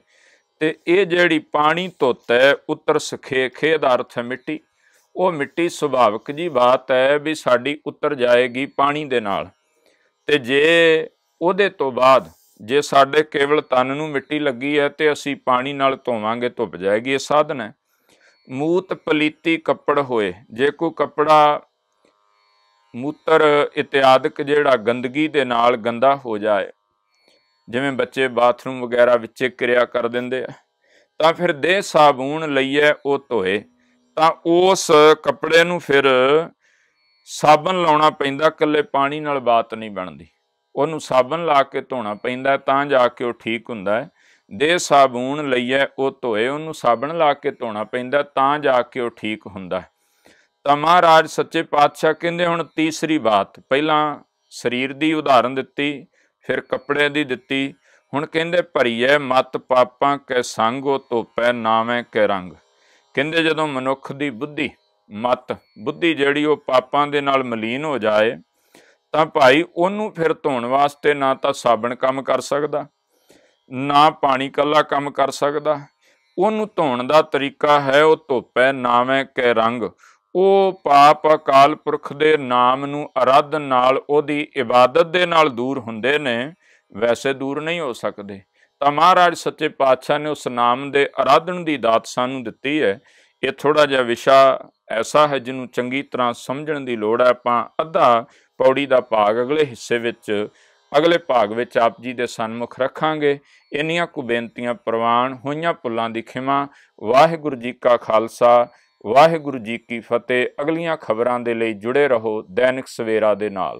ਤੇ ਇਹ ਜਿਹੜੀ ਪਾਣੀ ਧੋਤੈ ਉਤਰ ਸਖੇ ਖੇ ਦਾ ਅਰਥ ਹੈ ਮਿੱਟੀ ਉਹ ਮਿੱਟੀ ਸੁਭਾਵਿਕ ਜੀ ਬਾਤ ਹੈ ਵੀ ਸਾਡੀ ਉੱਤਰ ਜਾਏਗੀ ਪਾਣੀ ਦੇ ਨਾਲ ਤੇ ਜੇ ਉਹਦੇ ਤੋਂ ਬਾਅਦ ਜੇ ਸਾਡੇ ਕੇਵਲ ਤਨ ਨੂੰ ਮਿੱਟੀ ਲੱਗੀ ਹੈ ਤੇ ਅਸੀਂ ਪਾਣੀ ਨਾਲ ਧੋਵਾਂਗੇ ਧੁੱਪ ਜਾਏਗੀ ਇਹ ਸਾਧਨ ਹੈ ਮੂਤ ਪਲੀਤੀ ਕੱਪੜ ਹੋਏ ਜੇ ਕੋਈ ਕੱਪੜਾ ਮੂਤਰ ਇਤਿਆਦਿਕ ਜਿਹੜਾ ਗੰਦਗੀ ਦੇ ਨਾਲ ਗੰਦਾ ਹੋ ਜਾਏ ਜਿਵੇਂ ਬੱਚੇ ਬਾਥਰੂਮ ਵਗੈਰਾ ਵਿੱਚ ਕਿਰਿਆ ਕਰ ਦਿੰਦੇ ਆ ਤਾਂ ਫਿਰ ਦੇਹ ਸਾਬੂਨ ਲਈਏ ਉਹ ਧੋਏ ਤਾਂ ਉਸ ਕੱਪੜੇ ਨੂੰ ਫਿਰ ਸਾਬਣ ਲਾਉਣਾ ਪੈਂਦਾ ਕੱਲੇ ਪਾਣੀ ਨਾਲ ਬਾਤ ਨਹੀਂ ਬਣਦੀ ਉਹਨੂੰ ਸਾਬਣ ਲਾ ਕੇ ਧੋਣਾ ਪੈਂਦਾ ਤਾਂ ਜਾ ਕੇ ਉਹ ਠੀਕ ਹੁੰਦਾ ਹੈ ਦੇ ਸਾਬੂਨ ਲਈਏ ਉਹ ਧੋਏ ਉਹਨੂੰ ਸਾਬਣ ਲਾ ਕੇ ਧੋਣਾ ਪੈਂਦਾ ਤਾਂ ਜਾ ਕੇ ਉਹ ਠੀਕ ਹੁੰਦਾ ਤਾਂ ਮਹਾਰਾਜ ਸੱਚੇ ਪਾਤਸ਼ਾਹ ਕਹਿੰਦੇ ਹੁਣ ਤੀਸਰੀ ਬਾਤ ਪਹਿਲਾਂ ਸਰੀਰ ਦੀ ਉਦਾਹਰਨ ਦਿੱਤੀ ਫਿਰ ਕੱਪੜੇ ਦੀ ਦਿੱਤੀ ਹੁਣ ਕਹਿੰਦੇ ਭਰੀਏ ਮਤ ਪਾਪਾਂ ਕੈ ਸੰਗੋ ਧੋਪੈ ਨਾਵੇਂ ਕੈ ਰੰਗ ਕਹਿੰਦੇ ਜਦੋਂ ਮਨੁੱਖ ਦੀ ਬੁੱਧੀ ਮਤ ਬੁੱਧੀ ਜਿਹੜੀ ਉਹ ਪਾਪਾਂ ਦੇ ਨਾਲ ਮਲੀਨ ਹੋ ਜਾਏ ਤਾਂ ਭਾਈ ਉਹਨੂੰ ਫਿਰ ਧੋਣ ਵਾਸਤੇ ਨਾ ਤਾਂ ਸਾਬਣ ਕੰਮ ਕਰ ਸਕਦਾ ਨਾ ਪਾਣੀ ਕੱਲਾ ਕੰਮ ਕਰ ਸਕਦਾ ਉਹਨੂੰ ਧੋਣ ਦਾ ਤਰੀਕਾ ਹੈ ਉਹ ਧੋਪੈ ਨਾਵੇਂ ਕੈ ਰੰਗ ਉਹ ਪਾਪ ਅਕਾਲ ਪੁਰਖ ਦੇ ਨਾਮ ਨੂੰ ਅਰਧ ਨਾਲ ਉਹਦੀ ਇਬਾਦਤ ਦੇ ਨਾਲ ਦੂਰ ਹੁੰਦੇ ਨੇ ਵੈਸੇ ਦੂਰ ਨਹੀਂ ਹੋ ਸਕਦੇ ਤਾਂ ਮਹਾਰਾਜ ਸੱਚੇ ਪਾਤਸ਼ਾਹ ਨੇ ਉਸ ਨਾਮ ਦੇ ਆਰਾਧਨ ਦੀ ਦਾਤ ਸਾਨੂੰ ਦਿੱਤੀ ਹੈ ਇਹ ਥੋੜਾ ਜਿਹਾ ਵਿਸ਼ਾ ਐਸਾ ਹੈ ਜਿਹਨੂੰ ਚੰਗੀ ਤਰ੍ਹਾਂ ਸਮਝਣ ਦੀ ਲੋੜ ਹੈ ਆਪਾਂ ਅੱਧਾ ਪੌੜੀ ਦਾ ਭਾਗ ਅਗਲੇ ਹਿੱਸੇ ਵਿੱਚ ਅਗਲੇ ਭਾਗ ਵਿੱਚ ਆਪ ਜੀ ਦੇ ਸਨਮੁਖ ਰੱਖਾਂਗੇ ਇੰਨੀਆਂ ਕੁ ਬੇਨਤੀਆਂ ਪ੍ਰਵਾਨ ਹੋਈਆਂ ਪੁੱਲਾਂ ਦੀ ਖਿਮਾ ਵਾਹਿਗੁਰੂ ਜੀ ਕਾ ਖਾਲਸਾ ਵਾਹਿਗੁਰੂ ਜੀ ਕੀ ਫਤਿਹ ਅਗਲੀਆਂ ਖਬਰਾਂ ਦੇ ਲਈ ਜੁੜੇ ਰਹੋ ਦੈਨਿਕ ਸਵੇਰਾ ਦੇ ਨਾਲ